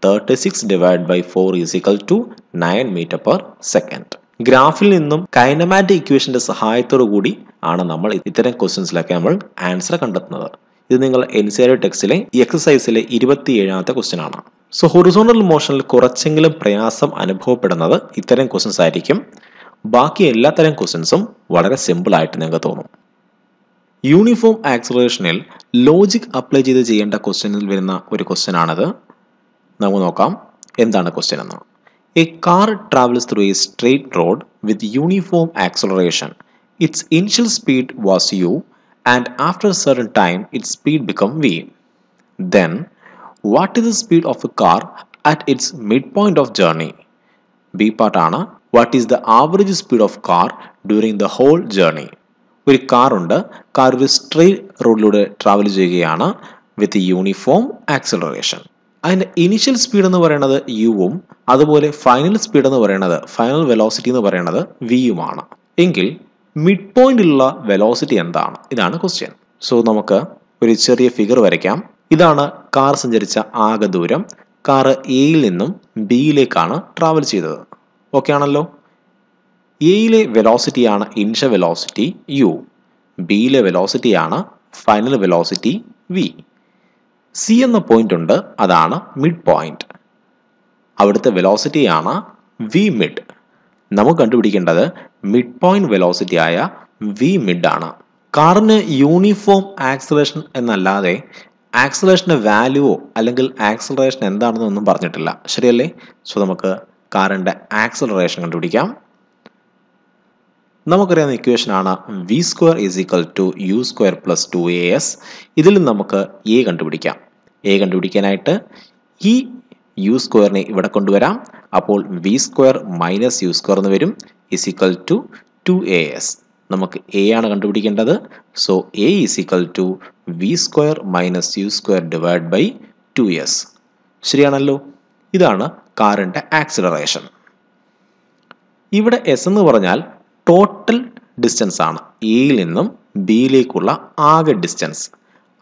thirty six divide by four is equal to nine metre per second ഗ്രാഫിൽ നിന്നും കൈനമാറ്റിക് ഇക്വേഷൻ്റെ സഹായത്തോടു കൂടി ആണ് നമ്മൾ ഇത്തരം ക്വസ്റ്റ്യൻസിലൊക്കെ നമ്മൾ ആൻസർ കണ്ടെത്തുന്നത് ഇത് നിങ്ങൾ എൻ സി ആർ ടെക്സ്റ്റിലെ എക്സസൈസിലെ ഇരുപത്തി ഏഴാമത്തെ ക്വസ്റ്റ്യൻ ആണ് സോ ഹൊറിസോണൽ മോഷനിൽ കുറച്ചെങ്കിലും പ്രയാസം അനുഭവപ്പെടുന്നത് ഇത്തരം ക്വസ്റ്റ്യൻസ് ആയിരിക്കും ബാക്കി എല്ലാത്തരം ക്വസ്റ്റ്യൻസും വളരെ സിമ്പിൾ ആയിട്ട് നിങ്ങൾക്ക് തോന്നും യൂണിഫോം ആക്സലറേഷനിൽ ലോജിക് അപ്ലൈ ചെയ്ത് ചെയ്യേണ്ട ക്വസ്റ്റ്യനിൽ വരുന്ന ഒരു ക്വസ്റ്റ്യൻ ആണത് നമുക്ക് നോക്കാം എന്താണ് ക്വസ്റ്റ്യൻ എന്ന് a car travels through a straight road with uniform acceleration its initial speed was U and after certain time it speed become V then what is the speed of a car at its mid point of journey B പാർട്ടാണ് what is the average speed of car during the whole journey ഒരു കാറുണ്ട് car ഒരു straight റോഡിലൂടെ travel ചെയ്യുകയാണ് with uniform acceleration അതിൻ്റെ initial speed എന്ന് പറയുന്നത് യുവും അതുപോലെ ഫൈനൽ സ്പീഡ് എന്ന് പറയുന്നത് ഫൈനൽ വെലോസിറ്റി എന്ന് പറയുന്നത് വിയുമാണ് എങ്കിൽ മിഡ് പോയിന്റിലുള്ള വെലോസിറ്റി എന്താണ് ഇതാണ് ക്വസ്റ്റ്യൻ സോ നമുക്ക് ഒരു ചെറിയ ഫിഗർ വരയ്ക്കാം ഇതാണ് കാർ സഞ്ചരിച്ച ആകെ ദൂരം കാറ് എയിൽ നിന്നും ബിയിലേക്കാണ് ട്രാവൽ ചെയ്തത് ഓക്കെ ആണല്ലോ എയിലെ വെലോസിറ്റിയാണ് ഇൻഷ വെലോസിറ്റി യു ബിയിലെ വെലോസിറ്റിയാണ് ഫൈനൽ വെലോസിറ്റി വി സി എന്ന പോയിന്റ് ഉണ്ട് അതാണ് മിഡ് പോയിന്റ് അവിടുത്തെ വെലോസിറ്റിയാണ് വി മിഡ് നമുക്ക് കണ്ടുപിടിക്കേണ്ടത് മിഡ് പോയിന്റ് വെലോസിറ്റി ആയ വി മിഡ് ആണ് കാറിന് യൂണിഫോം ആക്സലേഷൻ എന്നല്ലാതെ ആക്സലേഷൻ്റെ വാല്യൂവോ അല്ലെങ്കിൽ ആക്സലറേഷൻ എന്താണെന്നൊന്നും പറഞ്ഞിട്ടില്ല ശരിയല്ലേ സോ നമുക്ക് കാറിൻ്റെ ആക്സലറേഷൻ കണ്ടുപിടിക്കാം നമുക്കറിയാവുന്ന ഇക്വേഷൻ ആണ് V square is equal to U square plus two A S ഇതിൽ നമുക്ക് എ കണ്ടുപിടിക്കാം എ കണ്ടുപിടിക്കാനായിട്ട് ഈ യു സ്ക്വയറിനെ ഇവിടെ കൊണ്ടുവരാം അപ്പോൾ V square minus U square എന്ന് വരും is equal to two A S നമുക്ക് എ ആണ് കണ്ടുപിടിക്കേണ്ടത് so A is equal to V square minus U square divide by two S ശരിയാണല്ലോ ഇതാണ് കാറിൻ്റെ ആക്സിലറേഷൻ ഇവിടെ എസ് എന്ന് പറഞ്ഞാൽ ടോട്ടൽ ഡിസ്റ്റൻസ് ആണ് എയിൽ e നിന്നും ബിയിലേക്കുള്ള ആകെ ഡിസ്റ്റൻസ്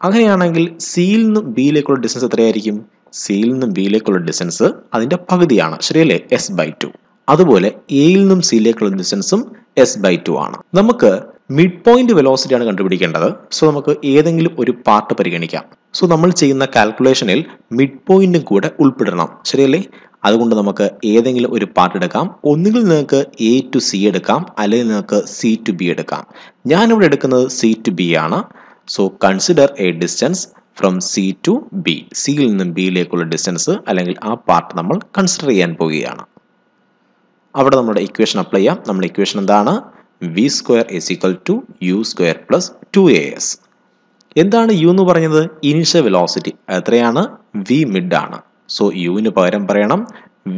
അങ്ങനെയാണെങ്കിൽ സിയിൽ നിന്നും ബിയിലേക്കുള്ള ഡിസ്റ്റൻസ് എത്രയായിരിക്കും സിയിൽ നിന്നും ബിയിലേക്കുള്ള ഡിസ്റ്റൻസ് അതിൻ്റെ പകുതിയാണ് ശരിയല്ലേ എസ് ബൈ ടു അതുപോലെ എയിൽ നിന്നും സിയിലേക്കുള്ള ഡിസ്റ്റൻസും എസ് ബൈ ടു ആണ് നമുക്ക് മിഡ് പോയിന്റ് വെലോസിറ്റിയാണ് കണ്ടുപിടിക്കേണ്ടത് സോ നമുക്ക് ഏതെങ്കിലും ഒരു പാർട്ട് പരിഗണിക്കാം സോ നമ്മൾ ചെയ്യുന്ന കാൽക്കുലേഷനിൽ മിഡ് പോയിന്റും കൂടെ ഉൾപ്പെടണം ശരിയല്ലേ അതുകൊണ്ട് നമുക്ക് ഏതെങ്കിലും ഒരു പാർട്ട് എടുക്കാം ഒന്നുകിൽ നിങ്ങൾക്ക് എ ടു സി എടുക്കാം അല്ലെങ്കിൽ നിങ്ങൾക്ക് സി ടു ബി എടുക്കാം ഞാനിവിടെ എടുക്കുന്നത് സി ടു ബി ആണ് so consider a distance from C to B സിയിൽ നിന്നും ബിയിലേക്കുള്ള ഡിസ്റ്റൻസ് അല്ലെങ്കിൽ ആ പാർട്ട് നമ്മൾ കൺസിഡർ ചെയ്യാൻ പോവുകയാണ് അവിടെ നമ്മുടെ ഇക്വേഷൻ അപ്ലൈ ചെയ്യാം നമ്മുടെ ഇക്വേഷൻ എന്താണ് V square is equal to U square plus two A S എന്താണ് യു എന്ന് പറഞ്ഞത് ഇനിഷ്യൽ വെലോസിറ്റി എത്രയാണ് വി മിഡ് ആണ് സോ യുവിന് പകരം പറയണം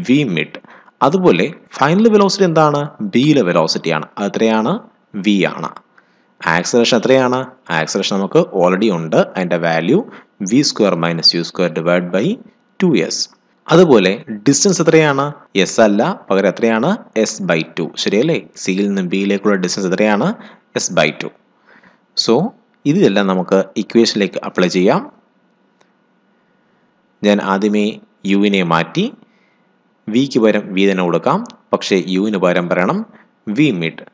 വി മിഡ് അതുപോലെ ഫൈനൽ വെലോസിറ്റി എന്താണ് ബിയിലെ വെലോസിറ്റി ആണ് അതെത്രയാണ് വി ആണ് ആക്സലേഷൻ എത്രയാണ് ആക്സലേഷൻ നമുക്ക് ഓൾറെഡി ഉണ്ട് അതിൻ്റെ value V square minus U square divide by two S അതുപോലെ ഡിസ്റ്റൻസ് എത്രയാണ് എസ് അല്ല പകരം എത്രയാണ് എസ് ബൈ ടു ശരിയല്ലേ സിയിൽ നിന്നും ബിയിലേക്കുള്ള ഡിസ്റ്റൻസ് എത്രയാണ് എസ് ബൈ ടു സോ ഇതെല്ലാം നമുക്ക് ഇക്വേഷനിലേക്ക് അപ്ലൈ ചെയ്യാം ഞാൻ ആദ്യമേ യുവിനെ മാറ്റി വിക്ക് പകരം വി തന്നെ കൊടുക്കാം പക്ഷേ യുവിന് പകരം പറയണം വി മിഡ്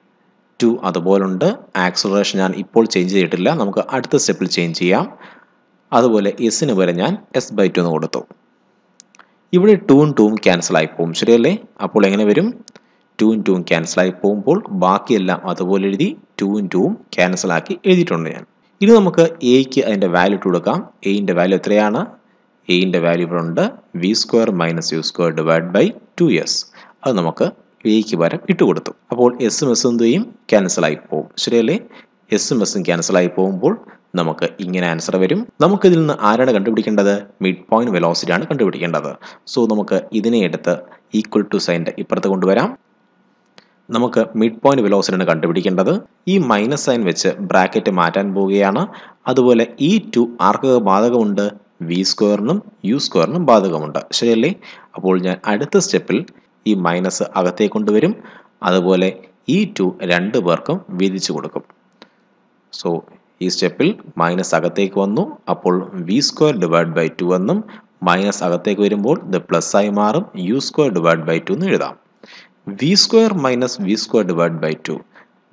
ടു അതുപോലുണ്ട് ആക്സലറേഷൻ ഞാൻ ഇപ്പോൾ ചേഞ്ച് ചെയ്തിട്ടില്ല നമുക്ക് അടുത്ത സ്റ്റെപ്പിൽ ചേഞ്ച് ചെയ്യാം അതുപോലെ എസിന് പകരം ഞാൻ എസ് ബൈ ടു എന്ന് കൊടുത്തു ഇവിടെ ടൂം ക്യാൻസൽ ആയി പോകും ശരിയല്ലേ അപ്പോൾ എങ്ങനെ വരും ടൂം ക്യാൻസൽ ആയി പോകുമ്പോൾ ബാക്കിയെല്ലാം അതുപോലെ എഴുതി ടൂം ക്യാൻസൽ ആക്കി എഴുതിയിട്ടുണ്ട് ഞാൻ ഇനി നമുക്ക് എയ്ക്ക് അതിൻ്റെ വാല്യൂ ഇട്ട് കൊടുക്കാം എയിൻ്റെ വാല്യൂ എത്രയാണ് എയിൻ്റെ വാല്യൂ ഇവിടെ ഉണ്ട് V square minus U square divide by two S അത് നമുക്ക് എയ്ക്ക് പകരം ഇട്ട് കൊടുത്തു അപ്പോൾ എസ് എസും എന്ത് ചെയ്യും ആയി പോകും ശരിയല്ലേ എസും എസും ക്യാൻസലായി പോകുമ്പോൾ നമുക്ക് ഇങ്ങനെ ആൻസർ വരും നമുക്ക് ഇതിൽ നിന്ന് ആരാണ് കണ്ടുപിടിക്കേണ്ടത് മിഡ് പോയിന്റ് വെലോസിറ്റി ആണ് കണ്ടുപിടിക്കേണ്ടത് സോ നമുക്ക് ഇതിനെ എടുത്ത് ഈക്വൽ ടു സൈൻ്റെ ഇപ്പുറത്ത് കൊണ്ടുവരാം നമുക്ക് മിഡ് പോയിന്റ് വെലോസിറ്റിയാണ് കണ്ടുപിടിക്കേണ്ടത് ഈ മൈനസ് സൈൻ വെച്ച് ബ്രാക്കറ്റ് മാറ്റാൻ പോവുകയാണ് അതുപോലെ ഈ ടു ആർക്ക് ബാധകമുണ്ട് വി സ്ക്വയറിനും യു സ്ക്വയറിനും ബാധകമുണ്ട് ശരിയല്ലേ അപ്പോൾ ഞാൻ അടുത്ത സ്റ്റെപ്പിൽ ഈ മൈനസ് അകത്തേക്ക് കൊണ്ടുവരും അതുപോലെ ഈ ടു രണ്ട് പേർക്കും വീതിച്ചു കൊടുക്കും സോ ഈ സ്റ്റെപ്പിൽ മൈനസ് അകത്തേക്ക് വന്നു അപ്പോൾ V square divide by two എന്നും മൈനസ് അകത്തേക്ക് വരുമ്പോൾ ഇത് പ്ലസ് ആയി മാറും U square divide by two എന്ന് എഴുതാം V square minus V square divide by two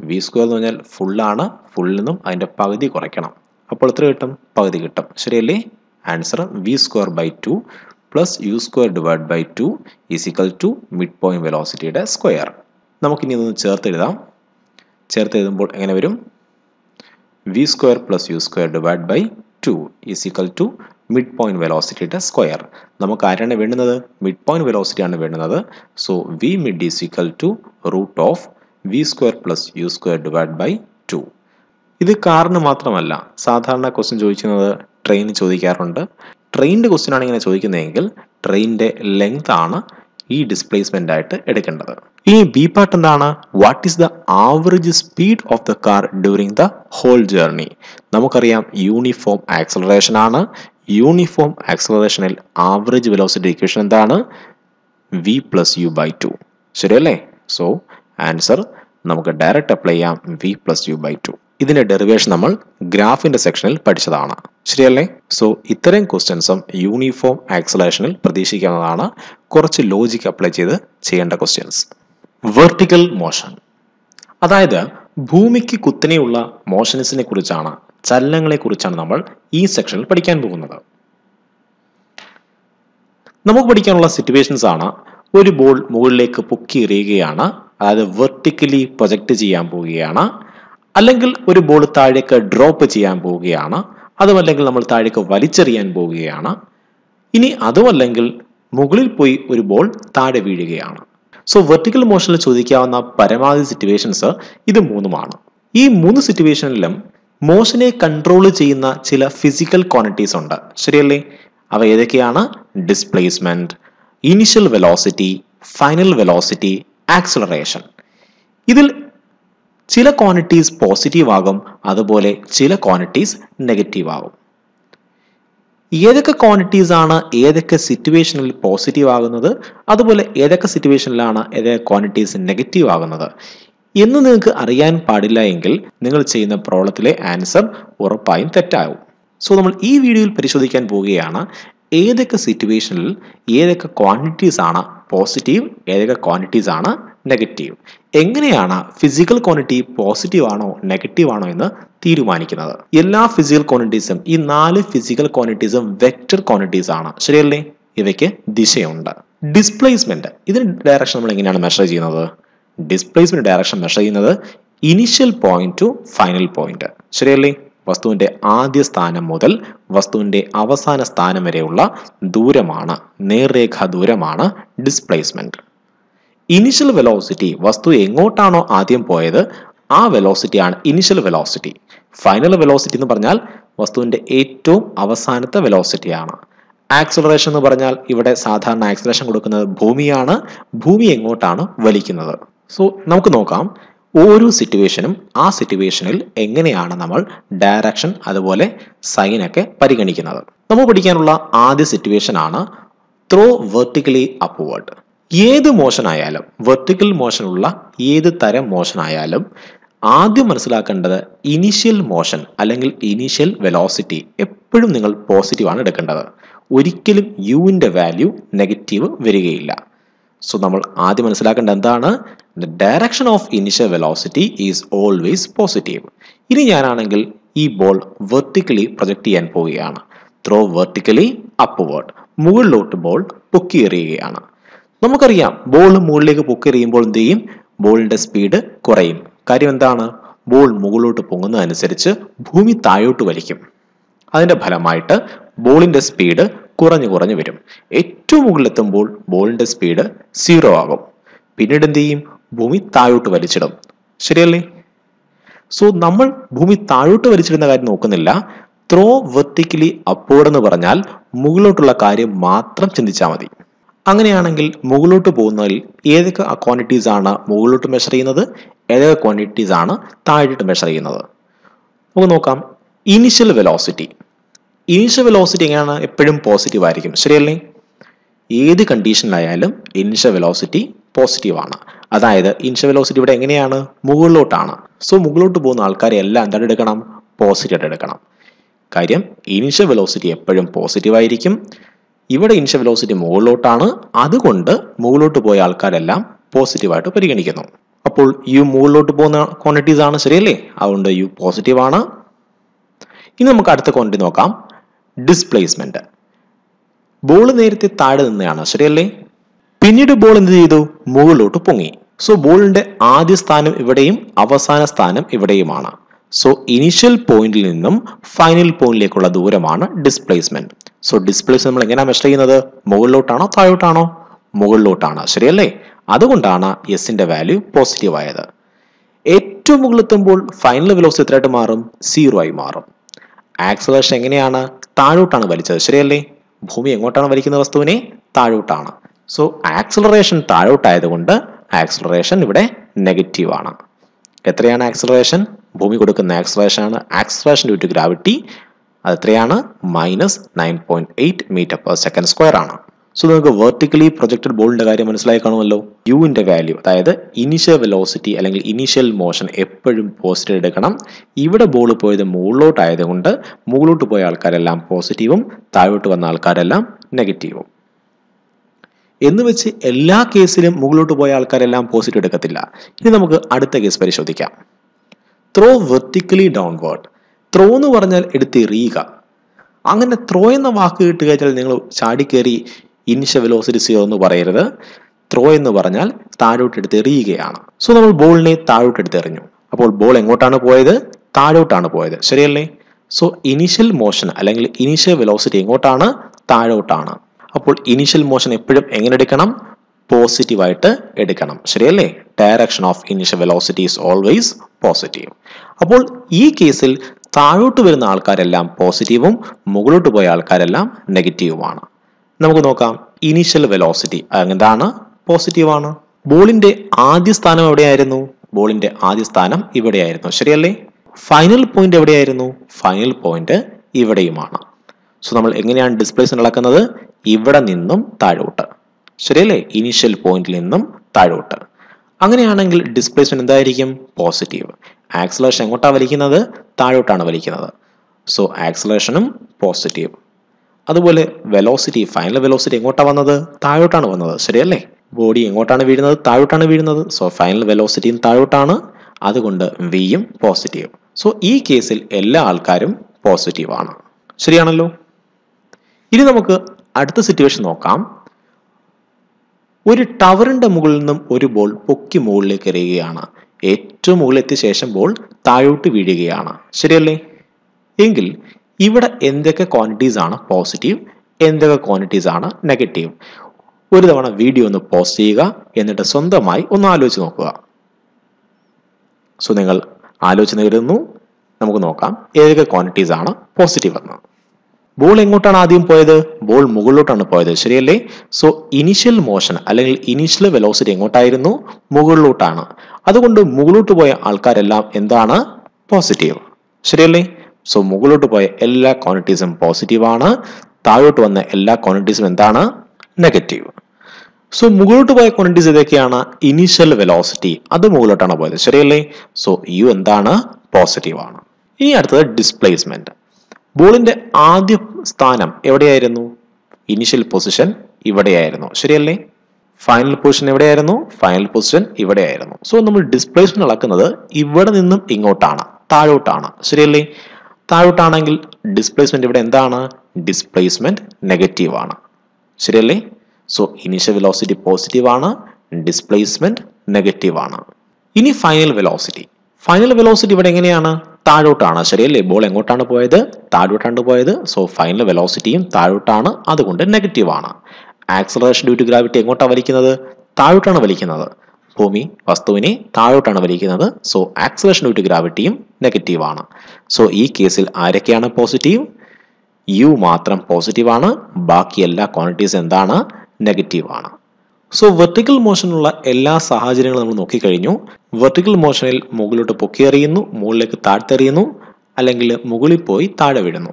V square എന്ന് പറഞ്ഞാൽ ഫുള്ളാണ് ഫുള്ളിൽ നിന്നും അതിൻ്റെ പകുതി കുറയ്ക്കണം അപ്പോൾ എത്ര കിട്ടും പകുതി കിട്ടും ശരിയല്ലേ answer V square by two plus U square divide by two is equal to mid point വെലോസിറ്റിയുടെ സ്ക്വയർ നമുക്കിനി ഇതൊന്ന് ചേർത്ത് എഴുതാം ചേർത്ത് എഴുതുമ്പോൾ എങ്ങനെ വരും v square plus u square divided by 2 is equal to mid point വെലോസിറ്റിയുടെ സ്ക്വയർ നമുക്ക് ആരാണ് വേണ്ടുന്നത് മിഡ് പോയിൻറ്റ് വെലോസിറ്റി ആണ് വേണ്ടുന്നത് so V mid is equal to root of V square plus U square divide by two ഇത് കാറിന് മാത്രമല്ല സാധാരണ ക്വസ്റ്റ്യൻ ചോദിക്കുന്നത് ട്രെയിൻ ചോദിക്കാറുണ്ട് ട്രെയിനിൻ്റെ ക്വസ്റ്റ്യൻ ആണ് ഇങ്ങനെ ചോദിക്കുന്നതെങ്കിൽ ട്രെയിനിൻ്റെ ലെങ്ത് ആണ് ഈ ഡിസ്പ്ലേസ്മെന്റ് ആയിട്ട് എടുക്കേണ്ടത് ഇനി ബി പാർട്ട് എന്താണ് what is the average speed of the car during the whole journey നമുക്കറിയാം യൂണിഫോം ആക്സലറേഷൻ ആണ് യൂണിഫോം ആക്സലറേഷനിൽ ആവറേജ് വെലോസിറ്റി ഇക്വേഷൻ എന്താണ് V plus U by two ശരിയല്ലേ സോ ആൻസർ നമുക്ക് ഡയറക്റ്റ് അപ്ലൈ ചെയ്യാം V plus U by two ഇതിൻ്റെ derivation നമ്മൾ ഗ്രാഫിൻ്റെ സെക്ഷനിൽ പഠിച്ചതാണ് ശരിയല്ലേ സോ ഇത്തരം ക്വസ്റ്റ്യൻസും യൂണിഫോം ആക്സലേഷനിൽ പ്രതീക്ഷിക്കുന്നതാണ് കുറച്ച് ലോജിക് അപ്ലൈ ചെയ്ത് ചെയ്യേണ്ട ക്വസ്റ്റ്യൻസ് വെർട്ടിക്കൽ മോഷൻ അതായത് ഭൂമിക്ക് കുത്തനെയുള്ള മോഷൻസിനെ കുറിച്ചാണ് ചലനങ്ങളെ കുറിച്ചാണ് നമ്മൾ ഈ സെക്ഷനിൽ പഠിക്കാൻ പോകുന്നത് നമുക്ക് പഠിക്കാനുള്ള സിറ്റുവേഷൻസ് ആണ് ഒരു ബോൾ മുകളിലേക്ക് പൊക്കി എറിയുകയാണ് അതായത് വെർട്ടിക്കലി പ്രൊജക്ട് ചെയ്യാൻ പോവുകയാണ് അല്ലെങ്കിൽ ഒരു ബോൾ താഴേക്ക് ഡ്രോപ്പ് ചെയ്യാൻ പോവുകയാണ് അതുമല്ലെങ്കിൽ നമ്മൾ താഴേക്ക് വലിച്ചെറിയാൻ പോവുകയാണ് ഇനി അതുമല്ലെങ്കിൽ മുകളിൽ പോയി ഒരു ബോൾ താഴെ വീഴുകയാണ് സോ വെർട്ടിക്കൽ മോഷനിൽ ചോദിക്കാവുന്ന പരമാവധി സിറ്റുവേഷൻസ് ഇത് മൂന്നുമാണ് ഈ മൂന്ന് സിറ്റുവേഷനിലും മോഷനെ കൺട്രോൾ ചെയ്യുന്ന ചില ഫിസിക്കൽ ക്വാണ്ടിറ്റീസ് ഉണ്ട് ശരിയല്ലേ അവ ഏതൊക്കെയാണ് displacement initial velocity final velocity acceleration ഇതിൽ ചില ക്വാണ്ടിറ്റീസ് പോസിറ്റീവ് ആകും അതുപോലെ ചില ക്വാണ്ടിറ്റീസ് നെഗറ്റീവ് ആകും ഏതൊക്കെ ക്വാണ്ടിറ്റീസ് ആണ് ഏതൊക്കെ സിറ്റുവേഷനിൽ പോസിറ്റീവ് ആകുന്നത് അതുപോലെ ഏതൊക്കെ സിറ്റുവേഷനിലാണ് ഏതൊക്കെ ക്വാണ്ടിറ്റീസ് നെഗറ്റീവ് ആകുന്നത് എന്ന് നിങ്ങൾക്ക് അറിയാൻ പാടില്ല എങ്കിൽ നിങ്ങൾ ചെയ്യുന്ന പ്രോബ്ലത്തിലെ ആൻസർ ഉറപ്പായും തെറ്റാകും സോ നമ്മൾ ഈ വീഡിയോയിൽ പരിശോധിക്കാൻ പോവുകയാണ് ഏതൊക്കെ സിറ്റുവേഷനിൽ ഏതൊക്കെ ക്വാണ്ടിറ്റീസ് ആണ് പോസിറ്റീവ് ഏതൊക്കെ ക്വാണ്ടിറ്റീസ് ആണ് നെഗറ്റീവ് എങ്ങനെയാണ് ഫിസിക്കൽ ക്വാണ്ടിറ്റി പോസിറ്റീവ് ആണോ നെഗറ്റീവ് ആണോ എന്ന് തീരുമാനിക്കുന്നത് എല്ലാ ഫിസിക്കൽ ക്വാണ്ടിറ്റീസും ഈ നാല് ഫിസിക്കൽ ക്വാണ്ടിറ്റീസും വെക്റ്റർ ക്വാണ്ടിറ്റീസ് ആണ് ശരിയല്ലേ ഇവയ്ക്ക് ദിശയുണ്ട് ഡിസ്പ്ലേസ്മെന്റ് ഇതിന് ഡയറക്ഷൻ നമ്മൾ എങ്ങനെയാണ് മെഷർ ചെയ്യുന്നത് ഡിസ്പ്ലേസ്മെന്റ് ഡയറക്ഷൻ മെഷർ ചെയ്യുന്നത് initial point to final point ശരിയല്ലേ വസ്തുവിന്റെ ആദ്യ സ്ഥാനം മുതൽ വസ്തുവിന്റെ അവസാന സ്ഥാനം വരെയുള്ള ദൂരമാണ് നേർരേഖാ ദൂരമാണ് ഡിസ്പ്ലേസ്മെന്റ് ഇനിഷ്യൽ വെലോസിറ്റി വസ്തു എങ്ങോട്ടാണോ ആദ്യം പോയത് ആ വെലോസിറ്റിയാണ് ഇനിഷ്യൽ വെലോസിറ്റി ഫൈനൽ വെലോസിറ്റി എന്ന് പറഞ്ഞാൽ വസ്തുവിൻ്റെ ഏറ്റവും അവസാനത്തെ വെലോസിറ്റിയാണ് ആക്സലറേഷൻ എന്ന് പറഞ്ഞാൽ ഇവിടെ സാധാരണ ആക്സലറേഷൻ കൊടുക്കുന്നത് ഭൂമിയാണ് ഭൂമി എങ്ങോട്ടാണ് വലിക്കുന്നത് സോ നമുക്ക് നോക്കാം ഓരോ സിറ്റുവേഷനും ആ സിറ്റുവേഷനിൽ എങ്ങനെയാണ് നമ്മൾ ഡയറക്ഷൻ അതുപോലെ സൈനൊക്കെ പരിഗണിക്കുന്നത് നമ്മൾ പഠിക്കാനുള്ള ആദ്യ സിറ്റുവേഷനാണ് ത്രോ വെർട്ടിക്കലി അപ്വേർഡ് ഏത് മോഷനായാലും വെർട്ടിക്കൽ മോഷനുള്ള ഏത് തരം മോഷനായാലും ആദ്യം മനസ്സിലാക്കേണ്ടത് ഇനീഷ്യൽ മോഷൻ അല്ലെങ്കിൽ ഇനീഷ്യൽ വെലോസിറ്റി എപ്പോഴും നിങ്ങൾ പോസിറ്റീവാണ് എടുക്കേണ്ടത് ഒരിക്കലും യുവിൻ്റെ വാല്യൂ നെഗറ്റീവ് വരികയില്ല സോ നമ്മൾ ആദ്യം മനസ്സിലാക്കേണ്ട എന്താണ് the direction of initial velocity is always positive ഇനി ഞാനാണെങ്കിൽ ഈ ബോൾ വെർട്ടിക്കലി പ്രൊജക്റ്റ് ചെയ്യാൻ പോവുകയാണ് ത്രോ വെർട്ടിക്കലി വേർഡ് മുകളിലോട്ട് ബോൾ പൊക്കിയെറിയുകയാണ് നമുക്കറിയാം ബോൾ മുകളിലേക്ക് പൊക്കെറിയുമ്പോൾ എന്ത് ചെയ്യും ബോളിന്റെ സ്പീഡ് കുറയും കാര്യം എന്താണ് ബോൾ മുകളിലോട്ട് പൊങ്ങുന്നതനുസരിച്ച് ഭൂമി താഴോട്ട് വലിക്കും അതിന്റെ ഫലമായിട്ട് ബോളിന്റെ സ്പീഡ് കുറഞ്ഞു കുറഞ്ഞു വരും ഏറ്റവും മുകളിലെത്തുമ്പോൾ ബോളിന്റെ സ്പീഡ് സീറോ ആകും പിന്നീട് എന്ത് ചെയ്യും ഭൂമി താഴോട്ട് വലിച്ചിടും ശരിയല്ലേ സോ നമ്മൾ ഭൂമി താഴോട്ട് വലിച്ചിടുന്ന കാര്യം നോക്കുന്നില്ല ത്രോ വെർട്ടിക്കലി അപ്പോർഡ് എന്ന് പറഞ്ഞാൽ മുകളിലോട്ടുള്ള കാര്യം മാത്രം ചിന്തിച്ചാൽ മതി അങ്ങനെയാണെങ്കിൽ മുകളിലോട്ട് പോകുന്നതിൽ ഏതൊക്കെ ക്വാണ്ടിറ്റീസ് ആണ് മുകളിലോട്ട് മെഷർ ചെയ്യുന്നത് ഏതൊക്കെ ക്വാണ്ടിറ്റീസ് ആണ് താഴോട്ട് മെഷർ ചെയ്യുന്നത് നമുക്ക് നോക്കാം ഇനിഷ്യൽ വെലോസിറ്റി ഇനിഷ്യൽ വെലോസിറ്റി എങ്ങനെയാണ് എപ്പോഴും പോസിറ്റീവ് ആയിരിക്കും ശരിയല്ലേ ഏത് കണ്ടീഷനിലായാലും ഇനിഷ്യൽ വെലോസിറ്റി പോസിറ്റീവ് ആണ് അതായത് ഇനിഷ്യൽ വെലോസിറ്റി ഇവിടെ എങ്ങനെയാണ് മുകളിലോട്ടാണ് സോ മുകളിലോട്ട് പോകുന്ന ആൾക്കാരെ എല്ലാം എന്താണ് എടുക്കണം പോസിറ്റീവായിട്ട് എടുക്കണം കാര്യം ഇനിഷ്യൽ വെലോസിറ്റി എപ്പോഴും പോസിറ്റീവ് ആയിരിക്കും ഇവിടെ ഇനിഷ്യൽ വെലോസിറ്റി മുകളിലോട്ടാണ് അതുകൊണ്ട് മുകളിലോട്ട് പോയ ആൾക്കാരെല്ലാം പോസിറ്റീവായിട്ട് പരിഗണിക്കുന്നു അപ്പോൾ യു മുകളിലോട്ട് പോകുന്ന ക്വാണ്ടിറ്റീസ് ആണ് ശരിയല്ലേ അതുകൊണ്ട് യു പോസിറ്റീവ് ആണ് ഇനി നമുക്ക് അടുത്ത ക്വാണ്ടിറ്റി നോക്കാം ഡിസ്പ്ലേസ്മെന്റ് ബോൾ നേരത്തെ താഴെ നിന്നെയാണ് ശരിയല്ലേ പിന്നീട് ബോൾ എന്ത് ചെയ്തു മുകളിലോട്ട് പൊങ്ങി സോ ബോളിന്റെ ആദ്യ സ്ഥാനം ഇവിടെയും അവസാന സ്ഥാനം ഇവിടെയുമാണ് സോ ഇനിഷ്യൽ പോയിന്റിൽ നിന്നും ഫൈനൽ പോയിന്റിലേക്കുള്ള ദൂരമാണ് ഡിസ്പ്ലേസ്മെന്റ് സോ ഡിസ്പ്ലേസ് നമ്മൾ എങ്ങനെയാണ് മെഷർ ചെയ്യുന്നത് മുകളിലോട്ടാണോ താഴോട്ടാണോ മുകളിലോട്ടാണ് ശരിയല്ലേ അതുകൊണ്ടാണ് എസിന്റെ വാല്യൂ പോസിറ്റീവ് ആയത് ഏറ്റവും മുകളിലെത്തുമ്പോൾ ഫൈനൽ വെലോസിറ്റി എത്രയായിട്ട് മാറും സീറോ ആയി മാറും ആക്സലേഷൻ എങ്ങനെയാണ് താഴോട്ടാണ് വലിച്ചത് ശരിയല്ലേ ഭൂമി എങ്ങോട്ടാണ് വലിക്കുന്ന വസ്തുവിനെ താഴോട്ടാണ് സോ ആക്സലറേഷൻ താഴോട്ടായതുകൊണ്ട് ആക്സലറേഷൻ ഇവിടെ നെഗറ്റീവ് ആണ് എത്രയാണ് ആക്സലറേഷൻ ഭൂമി കൊടുക്കുന്ന ആക്സലറേഷൻ ആണ് ആക്സലറേഷൻ ഡ്യൂ ടു ഗ്രാവിറ്റി അത് എത്രയാണ് minus nine point eight metre per second square ആണ് സോ നമുക്ക് വെർട്ടിക്കലി പ്രൊജക്റ്റഡ് ബോളിന്റെ കാര്യം മനസ്സിലായി കാണുമല്ലോ യുവിന്റെ വാല്യൂ അതായത് ഇനിഷ്യൽ വെലോസിറ്റി അല്ലെങ്കിൽ ഇനിഷ്യൽ മോഷൻ എപ്പോഴും പോസിറ്റീവ് എടുക്കണം ഇവിടെ ബോൾ പോയത് മുകളിലോട്ടായതുകൊണ്ട് മുകളിലോട്ട് പോയ ആൾക്കാരെല്ലാം പോസിറ്റീവും താഴോട്ട് വന്ന ആൾക്കാരെല്ലാം നെഗറ്റീവും എന്ന് വെച്ച് എല്ലാ കേസിലും മുകളിലോട്ട് പോയ ആൾക്കാരെല്ലാം പോസിറ്റീവ് എടുക്കത്തില്ല ഇനി നമുക്ക് അടുത്ത കേസ് പരിശോധിക്കാം ത്രോ വെർട്ടിക്കലി ഡൗൺവേർഡ് ത്രോ എന്ന് പറഞ്ഞാൽ എറിയുക അങ്ങനെ ത്രോ എന്ന വാക്ക് കിട്ടി കഴിഞ്ഞാൽ നിങ്ങൾ ചാടിക്കേറി ഇനിഷ വെലോസിറ്റി എന്ന് പറയരുത് ത്രോ എന്ന് പറഞ്ഞാൽ താഴോട്ട് എടുത്ത് എറിയുകയാണ് സോ നമ്മൾ ബോളിനെ താഴോട്ട് എടുത്ത് എറിഞ്ഞു അപ്പോൾ ബോൾ എങ്ങോട്ടാണ് പോയത് താഴോട്ടാണ് പോയത് ശരിയല്ലേ സോ ഇനിഷ്യൽ മോഷൻ അല്ലെങ്കിൽ ഇനിഷ്യൽ വെലോസിറ്റി എങ്ങോട്ടാണ് താഴോട്ടാണ് അപ്പോൾ ഇനിഷ്യൽ മോഷൻ എപ്പോഴും എങ്ങനെ എടുക്കണം പോസിറ്റീവായിട്ട് എടുക്കണം ശരിയല്ലേ direction of initial velocity is always positive അപ്പോൾ ഈ കേസിൽ താഴോട്ട് വരുന്ന ആൾക്കാരെല്ലാം പോസിറ്റീവും മുകളിലോട്ട് പോയ ആൾക്കാരെല്ലാം നെഗറ്റീവുമാണ് നമുക്ക് നോക്കാം ഇനീഷ്യൽ വെലോസിറ്റി എന്താണ് പോസിറ്റീവാണ് ബോളിന്റെ ആദ്യ സ്ഥാനം എവിടെയായിരുന്നു ബോളിന്റെ ആദ്യ സ്ഥാനം ഇവിടെയായിരുന്നു ശരിയല്ലേ ഫൈനൽ പോയിന്റ് എവിടെയായിരുന്നു ഫൈനൽ പോയിന്റ് ഇവിടെയുമാണ് സോ നമ്മൾ എങ്ങനെയാണ് ഡിസ്പ്ലേസ് നടക്കുന്നത് ഇവിടെ നിന്നും താഴോട്ട് ശരിയല്ലേ ഇനീഷ്യൽ പോയിന്റിൽ നിന്നും താഴോട്ട് അങ്ങനെയാണെങ്കിൽ ഡിസ്പ്ലേസ്മെന്റ് എന്തായിരിക്കും പോസിറ്റീവ് ആക്സലേഷൻ എങ്ങോട്ടാണ് വലിക്കുന്നത് താഴോട്ടാണ് വലിക്കുന്നത് സോ ആക്സലേഷനും പോസിറ്റീവ് അതുപോലെ വെലോസിറ്റി ഫൈനൽ വെലോസിറ്റി എങ്ങോട്ടാണ് വന്നത് താഴോട്ടാണ് വന്നത് ശരിയല്ലേ ബോഡി എങ്ങോട്ടാണ് വീഴുന്നത് താഴോട്ടാണ് വീഴുന്നത് സോ ഫൈനൽ വെലോസിറ്റിയും താഴോട്ടാണ് അതുകൊണ്ട് വിയും പോസിറ്റീവ് സോ ഈ കേസിൽ എല്ലാ ആൾക്കാരും പോസിറ്റീവ് ആണ് ശരിയാണല്ലോ ഇനി നമുക്ക് അടുത്ത സിറ്റുവേഷൻ നോക്കാം ഒരു ടവറിന്റെ മുകളിൽ നിന്നും ഒരു ബോൾ പൊക്കി മുകളിലേക്ക് എറിയുകയാണ് ഏറ്റവും മുകളിൽ എത്തിയ ശേഷം ബോൾ താഴോട്ട് വീഴുകയാണ് ശരിയല്ലേ എങ്കിൽ ഇവിടെ എന്തൊക്കെ ക്വാണ്ടിറ്റീസ് ആണ് പോസിറ്റീവ് എന്തൊക്കെ ക്വാണ്ടിറ്റീസ് ആണ് നെഗറ്റീവ് ഒരു തവണ വീഡിയോ ഒന്ന് പോസ് ചെയ്യുക എന്നിട്ട് സ്വന്തമായി ഒന്ന് ആലോചിച്ച് നോക്കുക സോ നിങ്ങൾ ആലോചിച്ച് കരുതുന്നു നമുക്ക് നോക്കാം ഏതൊക്കെ ക്വാണ്ടിറ്റീസ് ആണ് പോസിറ്റീവ് എന്ന് ബോൾ എങ്ങോട്ടാണ് ആദ്യം പോയത് ബോൾ മുകളിലോട്ടാണ് പോയത് ശരിയല്ലേ സോ ഇനിഷ്യൽ മോഷൻ അല്ലെങ്കിൽ ഇനിഷ്യൽ വെലോസിറ്റി എങ്ങോട്ടായിരുന്നു മുകളിലോട്ടാണ് അതുകൊണ്ട് മുകളിലോട്ട് പോയ ആൾക്കാരെല്ലാം എന്താണ് പോസിറ്റീവ് ശരിയല്ലേ സോ മുകളിലോട്ട് പോയ എല്ലാ ക്വാണ്ടിറ്റീസും പോസിറ്റീവ് ആണ് താഴോട്ട് വന്ന എല്ലാ ക്വാണ്ടിറ്റീസും എന്താണ് നെഗറ്റീവ് സോ മുകളിലോട്ട് പോയ ക്വാണ്ടിറ്റീസ് ഏതൊക്കെയാണ് ഇനീഷ്യൽ വെലോസിറ്റി അത് മുകളിലോട്ടാണ് പോയത് ശരിയല്ലേ സോ യു എന്താണ് പോസിറ്റീവ് ആണ് ഇനി അടുത്തത് ഡിസ്പ്ലേസ്മെന്റ് ബോളിന്റെ ആദ്യ സ്ഥാനം എവിടെയായിരുന്നു ഇനിഷ്യൽ പൊസിഷൻ ഇവിടെയായിരുന്നു ശരിയല്ലേ ഫൈനൽ പൊസിഷൻ എവിടെയായിരുന്നു ഫൈനൽ പൊസിഷൻ ഇവിടെയായിരുന്നു സോ നമ്മൾ ഡിസ്പ്ലേസ്മെന്റ് അളക്കുന്നത് ഇവിടെ നിന്നും ഇങ്ങോട്ടാണ് താഴോട്ടാണ് ശരിയല്ലേ താഴോട്ടാണെങ്കിൽ ഡിസ്പ്ലേസ്മെന്റ് ഇവിടെ എന്താണ് ഡിസ്പ്ലേസ്മെന്റ് നെഗറ്റീവ് ആണ് ശരിയല്ലേ സോ ഇനീഷ്യൽ വെലോസിറ്റി പോസിറ്റീവ് ആണ് ഡിസ്പ്ലേസ്മെന്റ് നെഗറ്റീവ് ആണ് ഇനി ഫൈനൽ വെലോസിറ്റി ഫൈനൽ വെലോസിറ്റി ഇവിടെ എങ്ങനെയാണ് താഴോട്ടാണ് ശരിയല്ലേ ബോൾ എങ്ങോട്ടാണ് പോയത് താഴോട്ടാണ് പോയത് സോ ഫൈനൽ വെലോസിറ്റിയും താഴോട്ടാണ് അതുകൊണ്ട് നെഗറ്റീവ് ആണ് ആക്സലറേഷൻ ഡ്യൂ ടു ഗ്രാവിറ്റി എങ്ങോട്ടാണ് വലിക്കുന്നത് താഴോട്ടാണ് വലിക്കുന്നത് ഭൂമി വസ്തുവിനെ താഴോട്ടാണ് വലിക്കുന്നത് സോ ആക്സലേഷൻ ഡ്യൂ ടു ഗ്രാവിറ്റിയും നെഗറ്റീവാണ് സോ ഈ കേസിൽ ആരൊക്കെയാണ് പോസിറ്റീവ് യു മാത്രം പോസിറ്റീവാണ് ബാക്കി എല്ലാ ക്വാണ്ടിറ്റീസ് എന്താണ് നെഗറ്റീവാണ് സോ വെർട്ടിക്കൽ മോഷനുള്ള എല്ലാ സാഹചര്യങ്ങളും നമ്മൾ നോക്കിക്കഴിഞ്ഞു വെർട്ടിക്കൽ മോഷനിൽ മുകളിലോട്ട് പൊക്കിയെറിയുന്നു മുകളിലേക്ക് താഴ്ത്തെറിയുന്നു അല്ലെങ്കിൽ മുകളിൽ പോയി താഴെ വിടുന്നു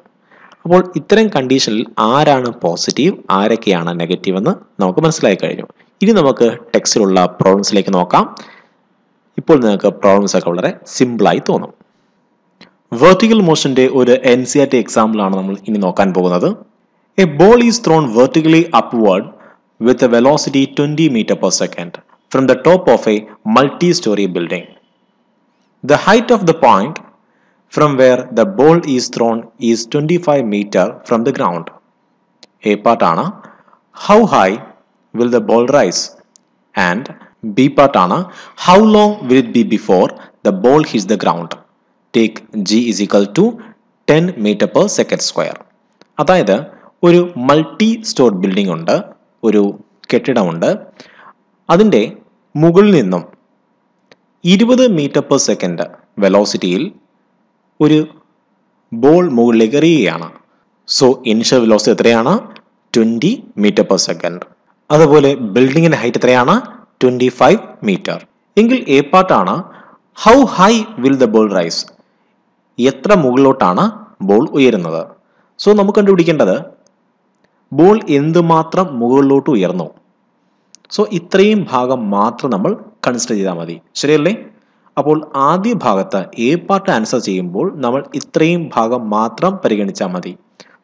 അപ്പോൾ ഇത്തരം കണ്ടീഷനിൽ ആരാണ് പോസിറ്റീവ് ആരൊക്കെയാണ് നെഗറ്റീവ് എന്ന് നമുക്ക് മനസ്സിലായി കഴിഞ്ഞു ഇനി നമുക്ക് ടെക്സ്റ്റിലുള്ള പ്രോബ്ലംസിലേക്ക് നോക്കാം ഇപ്പോൾ നിങ്ങൾക്ക് പ്രോബ്ലംസ് ഒക്കെ വളരെ സിമ്പിളായി തോന്നും വെർട്ടിക്കൽ മോഷന്റെ ഒരു എൻ സി ആർ ടി ആണ് നമ്മൾ ഇനി നോക്കാൻ പോകുന്നത് a ball is thrown vertically upward with a velocity twenty metre per second from the top of a multi storey building the height of the point from where the ball is thrown is 25 meter from the ground. A പാർട്ടാണ് how high will the ball rise and B പാർട്ടാണ് how long will it be before the ball hits the ground. Take G is equal to 10 meter per second square. അതായത് ഒരു multi store building ഉണ്ട് ഒരു കെട്ടിടമുണ്ട് അതിൻ്റെ മുകളിൽ നിന്നും ഇരുപത് metre per second വെലോസിറ്റിയിൽ ഒരു ബോൾ മുകളിലേക്ക് എറിയുകയാണ് സോ ഇനിഷ്യൽ വെലോസിറ്റി എത്രയാണ് ട്വൻറ്റി മീറ്റർ പെർ സെക്കൻഡ് അതുപോലെ ബിൽഡിങ്ങിൻ്റെ ഹൈറ്റ് എത്രയാണ് ട്വൻറ്റി ഫൈവ് മീറ്റർ എങ്കിൽ എ പാർട്ടാണ് how high will the ball rise എത്ര മുകളിലോട്ടാണ് ബോൾ ഉയരുന്നത് സോ നമുക്ക് കണ്ടുപിടിക്കേണ്ടത് ബോൾ എന്തുമാത്രം മുകളിലോട്ട് ഉയർന്നു സോ ഇത്രയും ഭാഗം മാത്രം നമ്മൾ കൺസിഡർ ചെയ്താൽ മതി ശരിയല്ലേ അപ്പോൾ ആദ്യ ഭാഗത്ത് എ പാർട്ട് ആൻസർ ചെയ്യുമ്പോൾ നമ്മൾ ഇത്രയും ഭാഗം മാത്രം പരിഗണിച്ചാൽ മതി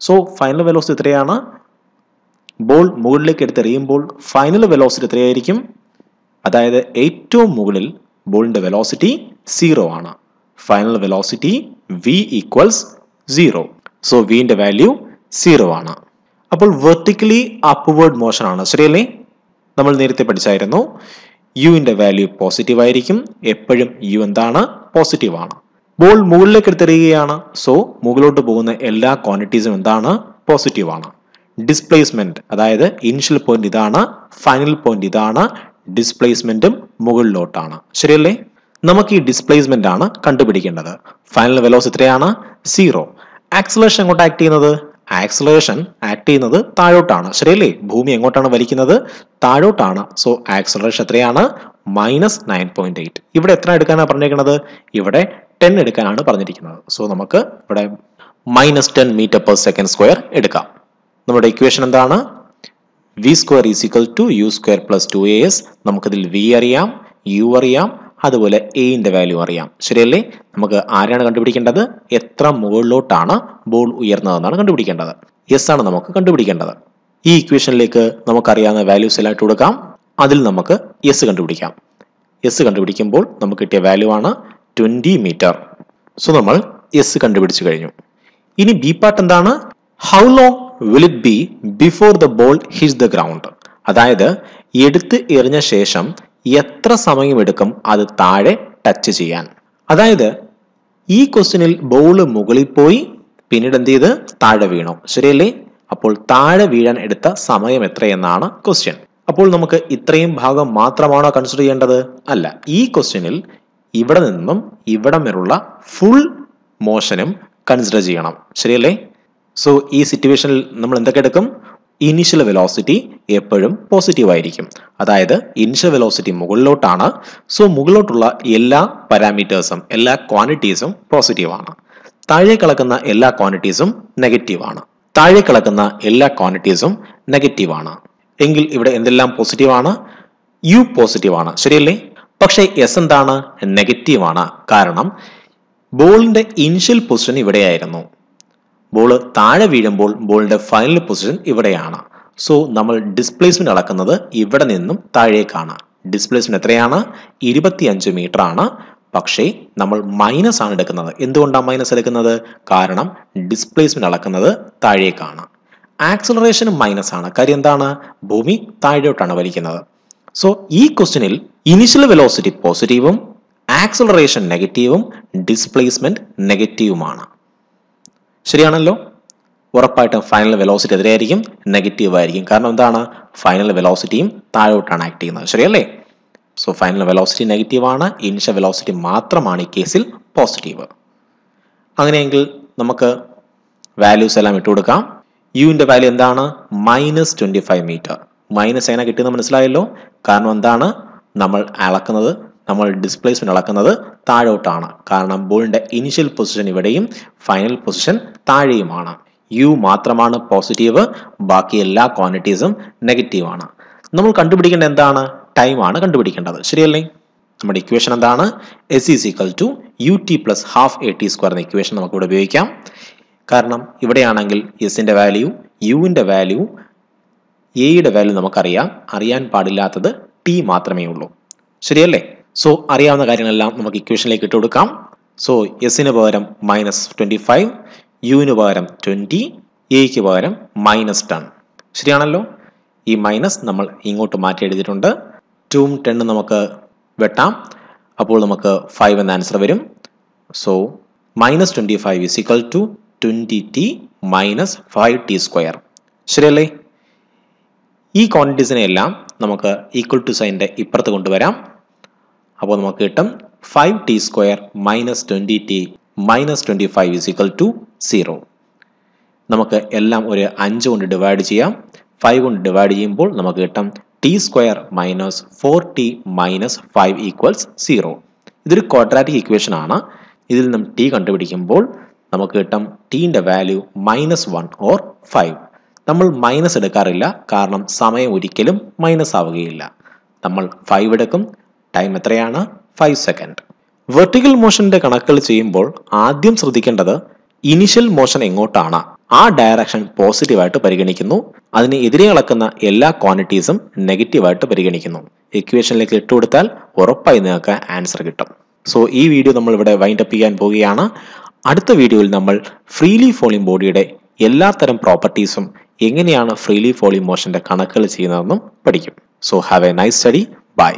സോ ഫൈനൽ വെലോസിറ്റി ഇത്രയാണ് ബോൾ മുകളിലേക്ക് എടുത്തെറിയുമ്പോൾ ഫൈനൽ വെലോസിറ്റി എത്രയായിരിക്കും അതായത് ഏറ്റവും മുകളിൽ ബോളിൻ്റെ വെലോസിറ്റി സീറോ ആണ് final velocity v equals zero so വിന്റെ വാല്യൂ സീറോ ആണ് അപ്പോൾ വെർട്ടിക്കലി അപ്വേർഡ് മോഷൻ ആണ് ശരിയല്ലേ നമ്മൾ നേരത്തെ പഠിച്ചായിരുന്നു യുവിൻ്റെ വാല്യൂ പോസിറ്റീവ് ആയിരിക്കും എപ്പോഴും യു എന്താണ് പോസിറ്റീവ് ആണ് ബോൾ മുകളിലേക്ക് എടുത്തെറിയുകയാണ് സോ മുകളിലോട്ട് പോകുന്ന എല്ലാ ക്വാണ്ടിറ്റീസും എന്താണ് പോസിറ്റീവ് ആണ് ഡിസ്പ്ലേസ്മെന്റ് അതായത് ഇനിഷ്യൽ പോയിന്റ് ഇതാണ് ഫൈനൽ പോയിന്റ് ഇതാണ് ഡിസ്പ്ലേസ്മെന്റും മുകളിലോട്ടാണ് ശരിയല്ലേ നമുക്ക് ഈ ഡിസ്പ്ലേസ്മെന്റ് ആണ് കണ്ടുപിടിക്കേണ്ടത് ഫൈനൽ വെലോസ് എത്രയാണ് സീറോ ആക്സലേഷൻ എങ്ങോട്ട് ആക്ട് ചെയ്യുന്നത് ആക്സലേഷൻ ആക്ട് ചെയ്യുന്നത് താഴോട്ടാണ് ശരിയല്ലേ ഭൂമി എങ്ങോട്ടാണ് വലിക്കുന്നത് താഴോട്ടാണ് സോ ആക്സലറേഷൻ എത്രയാണ് മൈനസ് നയൻ പോയിന്റ് എയ്റ്റ് ഇവിടെ എത്ര എടുക്കാനാണ് പറഞ്ഞിരിക്കുന്നത് ഇവിടെ ടെൻ എടുക്കാനാണ് പറഞ്ഞിരിക്കുന്നത് സോ നമുക്ക് ഇവിടെ minus ten metre per second square എടുക്കാം നമ്മുടെ ഇക്വേഷൻ എന്താണ് V square is equal to U square plus two A s നമുക്കിതിൽ വി അറിയാം യു അറിയാം അതുപോലെ എയിൻ്റെ വാല്യൂ അറിയാം ശരിയല്ലേ നമുക്ക് ആരാണ് കണ്ടുപിടിക്കേണ്ടത് എത്ര മുകളിലോട്ടാണ് ബോൾ ഉയർന്നതെന്നാണ് കണ്ടുപിടിക്കേണ്ടത് എസ് ആണ് നമുക്ക് കണ്ടുപിടിക്കേണ്ടത് ഈ ഇക്വേഷനിലേക്ക് നമുക്കറിയാവുന്ന വാല്യൂസ് എല്ലാം ഇട്ട് കൊടുക്കാം അതിൽ നമുക്ക് എസ് കണ്ടുപിടിക്കാം എസ് കണ്ടുപിടിക്കുമ്പോൾ നമുക്ക് കിട്ടിയ വാല്യൂ ആണ് ട്വൻറ്റി മീറ്റർ സോ നമ്മൾ എസ് കണ്ടുപിടിച്ചു കഴിഞ്ഞു ഇനി ബി പാർട്ട് എന്താണ് how long will it be before the ball hits the ground അതായത് എടുത്ത് എറിഞ്ഞ ശേഷം എത്ര സമയമെടുക്കും അത് താഴെ ടച്ച് ചെയ്യാൻ അതായത് ഈ ക്വസ്റ്റിനിൽ ബോള് മുകളിൽ പോയി പിന്നീട് എന്ത് ചെയ്ത് താഴെ വീണു ശരിയല്ലേ അപ്പോൾ താഴെ വീഴാൻ എടുത്ത സമയം എത്രയെന്നാണ് ക്വസ്റ്റ്യൻ അപ്പോൾ നമുക്ക് ഇത്രയും ഭാഗം മാത്രമാണോ കൺസിഡർ ചെയ്യേണ്ടത് അല്ല ഈ ക്വസ്റ്റ്യനിൽ ഇവിടെ നിന്നും ഇവിടെ വരെയുള്ള ഫുൾ മോഷനും കൺസിഡർ ചെയ്യണം ശരിയല്ലേ സോ ഈ സിറ്റുവേഷനിൽ നമ്മൾ എന്തൊക്കെ എടുക്കും ഇനിഷ്യൽ വെലോസിറ്റി എപ്പോഴും പോസിറ്റീവ് ആയിരിക്കും അതായത് ഇനിഷ്യൽ വെലോസിറ്റി മുകളിലോട്ടാണ് സോ മുകളിലോട്ടുള്ള എല്ലാ പാരാമീറ്റേഴ്സും എല്ലാ ക്വാണ്ടിറ്റീസും പോസിറ്റീവാണ് താഴെ കിളക്കുന്ന എല്ലാ ക്വാണ്ടിറ്റീസും നെഗറ്റീവാണ് താഴെ കിളക്കുന്ന എല്ലാ ക്വാണ്ടിറ്റീസും നെഗറ്റീവാണ് എങ്കിൽ ഇവിടെ എന്തെല്ലാം പോസിറ്റീവാണ് യു പോസിറ്റീവാണ് ശരിയല്ലേ പക്ഷേ എസ് എന്താണ് നെഗറ്റീവാണ് കാരണം ബോളിന്റെ ഇനിഷ്യൽ പൊസിഷൻ ഇവിടെയായിരുന്നു ബോൾ താഴെ വീഴുമ്പോൾ ബോളിന്റെ ഫൈനൽ പൊസിഷൻ ഇവിടെയാണ് സോ നമ്മൾ ഡിസ്പ്ലേസ്മെന്റ് അളക്കുന്നത് ഇവിടെ നിന്നും താഴേക്കാണ് ഡിസ്പ്ലേസ്മെന്റ് എത്രയാണ് ഇരുപത്തിയഞ്ച് മീറ്റർ ആണ് പക്ഷേ നമ്മൾ മൈനസ് ആണ് എടുക്കുന്നത് എന്തുകൊണ്ടാണ് മൈനസ് എടുക്കുന്നത് കാരണം ഡിസ്പ്ലേസ്മെന്റ് അളക്കുന്നത് താഴേക്കാണ് ആക്സലറേഷൻ മൈനസ് ആണ് കാര്യം എന്താണ് ഭൂമി താഴോട്ടാണ് വലിക്കുന്നത് സോ ഈ ക്വസ്റ്റ്യനിൽ ഇനിഷ്യൽ വെലോസിറ്റി പോസിറ്റീവും ആക്സലറേഷൻ നെഗറ്റീവും ഡിസ്പ്ലേസ്മെന്റ് നെഗറ്റീവുമാണ് ശരിയാണല്ലോ ഉറപ്പായിട്ടും ഫൈനൽ വെലോസിറ്റി എതിരെയായിരിക്കും നെഗറ്റീവ് ആയിരിക്കും കാരണം എന്താണ് ഫൈനൽ വെലോസിറ്റിയും താഴോട്ടാണ് ആക്ട് ചെയ്യുന്നത് ശരിയല്ലേ സോ ഫൈനൽ വെലോസിറ്റി നെഗറ്റീവ് ആണ് ഇനിഷ്യൽ വെലോസിറ്റി മാത്രമാണ് ഈ കേസിൽ പോസിറ്റീവ് അങ്ങനെയെങ്കിൽ നമുക്ക് വാല്യൂസ് എല്ലാം ഇട്ട് കൊടുക്കാം യുവിൻ്റെ വാല്യൂ എന്താണ് minus twenty five metre minus എങ്ങനെ കിട്ടിയെന്ന് മനസ്സിലായല്ലോ കാരണം എന്താണ് നമ്മൾ അളക്കുന്നത് നമ്മൾ ഡിസ്പ്ലേസ്മെൻറ്റ് അളക്കുന്നത് താഴോട്ടാണ് കാരണം ബോളിൻ്റെ ഇനിഷ്യൽ പൊസിഷൻ ഇവിടെയും ഫൈനൽ പൊസിഷൻ താഴെയുമാണ് യു മാത്രമാണ് പോസിറ്റീവ് ബാക്കി എല്ലാ ക്വാണ്ടിറ്റീസും നെഗറ്റീവാണ് നമ്മൾ കണ്ടുപിടിക്കേണ്ട എന്താണ് ടൈമാണ് കണ്ടുപിടിക്കേണ്ടത് ശരിയല്ലേ നമ്മുടെ ഇക്വേഷൻ എന്താണ് s is equal to U T plus half A T square എന്ന ഇക്വേഷൻ നമുക്ക് ഇവിടെ ഉപയോഗിക്കാം കാരണം ഇവിടെയാണെങ്കിൽ എസിൻ്റെ വാല്യൂ യുവിൻ്റെ വാല്യൂ എയുടെ വാല്യൂ നമുക്കറിയാം അറിയാൻ പാടില്ലാത്തത് ടി മാത്രമേ ഉള്ളൂ ശരിയല്ലേ സോ അറിയാവുന്ന കാര്യങ്ങളെല്ലാം നമുക്ക് ഇക്വേഷനിലേക്ക് ഇട്ട് കൊടുക്കാം സോ എസിന് പകരം മൈനസ് ട്വൻറ്റി ഫൈവ് യുവിന് പകരം ട്വൻറ്റി എയ്ക്ക് പകരം മൈനസ് ടെൻ ശരിയാണല്ലോ ഈ മൈനസ് നമ്മൾ ഇങ്ങോട്ട് മാറ്റി എഴുതിയിട്ടുണ്ട് ടൂം ടെണ്ണും നമുക്ക് വെട്ടാം അപ്പോൾ നമുക്ക് ഫൈവ് എന്ന ആൻസർ വരും so minus twenty five is equal to twenty t minus five t square ശരിയല്ലേ ഈ ക്വാണ്ടിറ്റീസിനെയെല്ലാം എല്ലാം നമുക്ക് ഈക്വൽ ടു സൈൻ്റെ ഇപ്പുറത്ത് കൊണ്ടുവരാം അപ്പോൾ നമുക്ക് കിട്ടും five t square minus twenty t minus twenty five is equal to zero നമുക്ക് എല്ലാം ഒരു അഞ്ച് കൊണ്ട് ഡിവൈഡ് ചെയ്യാം ഫൈവ് കൊണ്ട് ഡിവൈഡ് ചെയ്യുമ്പോൾ നമുക്ക് കിട്ടും t square minus four t minus five equals zero ഇതൊരു ക്വാഡ്രാറ്റിക് ഇക്വേഷൻ ആണ് ഇതിൽ നിന്നും ടി കണ്ടുപിടിക്കുമ്പോൾ നമുക്ക് കിട്ടും ടീൻ്റെ value minus one or five നമ്മൾ മൈനസ് എടുക്കാറില്ല കാരണം സമയം ഒരിക്കലും മൈനസ് ആവുകയില്ല നമ്മൾ ഫൈവ് എടുക്കും ടൈം എത്രയാണ് ഫൈവ് സെക്കൻഡ് വെർട്ടിക്കൽ മോഷന്റെ കണക്കുകൾ ചെയ്യുമ്പോൾ ആദ്യം ശ്രദ്ധിക്കേണ്ടത് ഇനിഷ്യൽ മോഷൻ എങ്ങോട്ടാണ് ആ ഡയറക്ഷൻ പോസിറ്റീവായിട്ട് പരിഗണിക്കുന്നു അതിന് എതിരെ അളക്കുന്ന എല്ലാ ക്വാണ്ടിറ്റീസും നെഗറ്റീവായിട്ട് പരിഗണിക്കുന്നു ഇക്വേഷനിലേക്ക് ഇട്ടുകൊടുത്താൽ ഉറപ്പായി നിങ്ങൾക്ക് ആൻസർ കിട്ടും സോ ഈ വീഡിയോ നമ്മൾ ഇവിടെ വൈൻഡ് അപ്പ് ചെയ്യാൻ പോവുകയാണ് അടുത്ത വീഡിയോയിൽ നമ്മൾ ഫ്രീലി ഫോളിംഗ് ബോഡിയുടെ എല്ലാത്തരം പ്രോപ്പർട്ടീസും എങ്ങനെയാണ് ഫ്രീലി ഫോളിംഗ് മോഷന്റെ കണക്കുകൾ ചെയ്യുന്നതെന്നും പഠിക്കും so have a nice study by